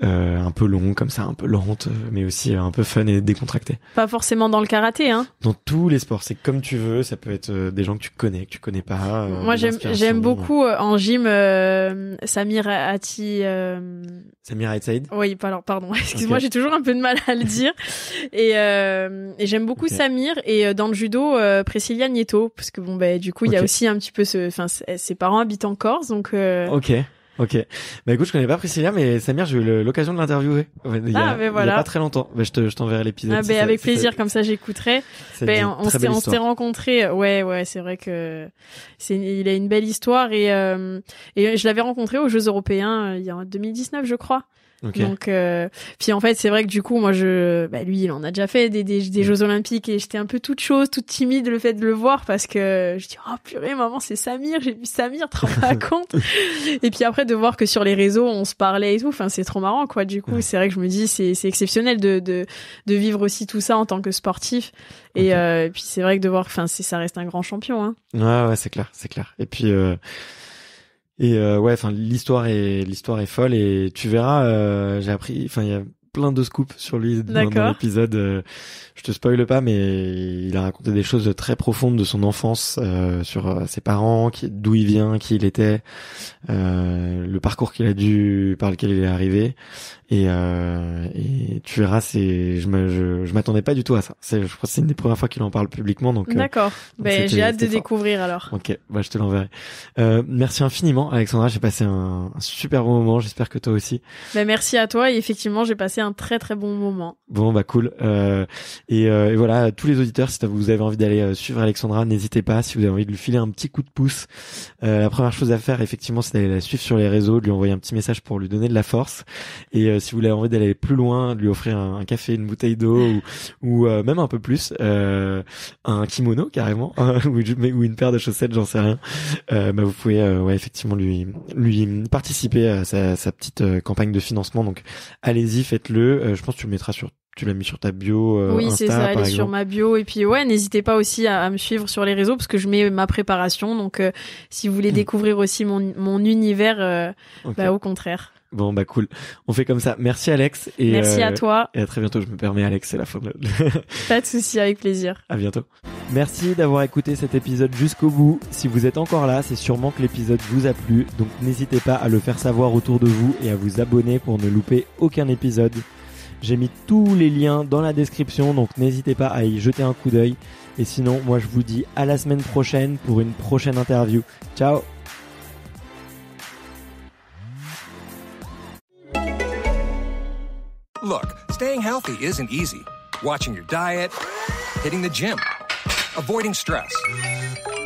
un peu longue comme ça, un peu lente, mais aussi un peu fun et décontractée Pas forcément dans le karaté, hein. Dans tous les sports, c'est comme tu veux. Ça peut être des gens que tu connais, que tu connais pas. Moi, j'aime beaucoup en gym Samir Ati. Samir Oui, alors pardon, excuse-moi, j'ai toujours un peu de mal à le dire. Euh, et, j'aime beaucoup Samir et euh, dans le judo euh, Priscilla Nieto parce que bon ben du coup, il y a aussi un petit peu ce enfin ses parents habitent en Corse donc euh, OK. Ok. Bah écoute, je connais pas Priscilla, mais Samir, j'ai eu l'occasion de l'interviewer. ah, mais voilà. Il a pas très longtemps. Bah, je te, t'enverrai l'épisode. Ah, ben avec plaisir, comme ça j'écouterai. Bah, on s'est, rencontrés. Euh, ouais, ouais, c'est vrai que c'est, il a une belle histoire et euh, et je l'avais rencontré aux Jeux européens euh, il y a en 2019, je crois. Okay. Donc, euh, puis en fait, c'est vrai que du coup, moi, je, bah, lui, il en a déjà fait des, des, des mm. Jeux Olympiques et j'étais un peu toute chose, toute timide le fait de le voir parce que je dis, oh purée, maman, c'est Samir, j'ai vu Samir, t'en rends pas compte. et puis après, de voir que sur les réseaux, on se parlait et tout, enfin, c'est trop marrant, quoi. Du coup, c'est vrai que je me dis, c'est, c'est exceptionnel de, de, de vivre aussi tout ça en tant que sportif. Et, euh, puis c'est vrai que de voir, enfin, ça reste un grand champion. Hein. Ouais, ouais, c'est clair, c'est clair. Et puis, euh... Et euh, ouais, enfin l'histoire est l'histoire est folle et tu verras. Euh, j'ai appris, enfin il y a plein de scoops sur lui dans, l'épisode. Euh, je te spoile pas, mais il a raconté des choses très profondes de son enfance, sur ses parents, d'où il vient, qui il était, le parcours qu'il a dû, par lequel il est arrivé. Et, euh, tu verras, c'est je je, je m'attendais pas du tout à ça. C'est, je crois que c'est une des premières fois qu'il en parle publiquement, donc. Euh, D'accord. Ben, j'ai hâte de découvrir alors. Ok, bah je te l'enverrai. Euh, merci infiniment, Alexandra. J'ai passé un, super bon moment. J'espère que toi aussi. Ben merci à toi. Et effectivement, j'ai passé un très très bon moment. Bon bah cool. Euh, et, euh, et, voilà, tous les auditeurs, si vous avez envie d'aller suivre Alexandra, n'hésitez pas. Si vous avez envie de lui filer un petit coup de pouce, la première chose à faire, effectivement, c'est d'aller la suivre sur les réseaux, de lui envoyer un petit message pour lui donner de la force. Et euh, si vous avez envie d'aller plus loin, de lui offrir un, café, une bouteille d'eau ou, euh, même un peu plus, euh, un kimono carrément hein, ou, une paire de chaussettes, j'en sais rien. Bah, vous pouvez ouais, effectivement lui lui participer à sa, petite campagne de financement. Donc allez-y, faites-le. je pense que tu le mettras sur tu l'as mis sur ta bio. oui, c'est ça, Allez sur ma bio. Et puis ouais, n'hésitez pas aussi à, me suivre sur les réseaux parce que je mets ma préparation. Donc si vous voulez hmm. découvrir aussi mon, univers, bah, au contraire. Bon bah cool. On fait comme ça. Merci Alex et Merci à euh, toi. Et à très bientôt. Je me permets Alex, c'est la fin de. Pas de souci, avec plaisir. À bientôt. Merci d'avoir écouté cet épisode jusqu'au bout. Si vous êtes encore là, c'est sûrement que l'épisode vous a plu. Donc n'hésitez pas à le faire savoir autour de vous et à vous abonner pour ne louper aucun épisode. J'ai mis tous les liens dans la description, donc n'hésitez pas à y jeter un coup d'œil. Et sinon, moi je vous dis à la semaine prochaine pour une prochaine interview. Ciao Look, staying healthy isn't easy. Watching your diet, hitting the gym, avoiding stress.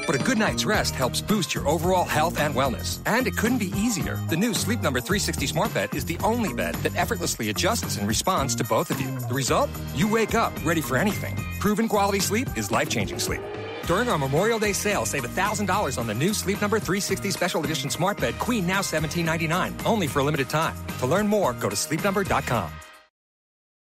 But a good night's rest helps boost your overall health and wellness. And it couldn't be easier. The new Sleep Number 360 Smart Bed is the only bed that effortlessly adjusts in response to both of you. The result? You wake up ready for anything. Proven quality sleep is life changing sleep. During our Memorial Day sale, save $1,000 on the new Sleep Number 360 Special Edition Smart Bed Queen now $17.99, only for a limited time. To learn more, go to sleepnumber.com.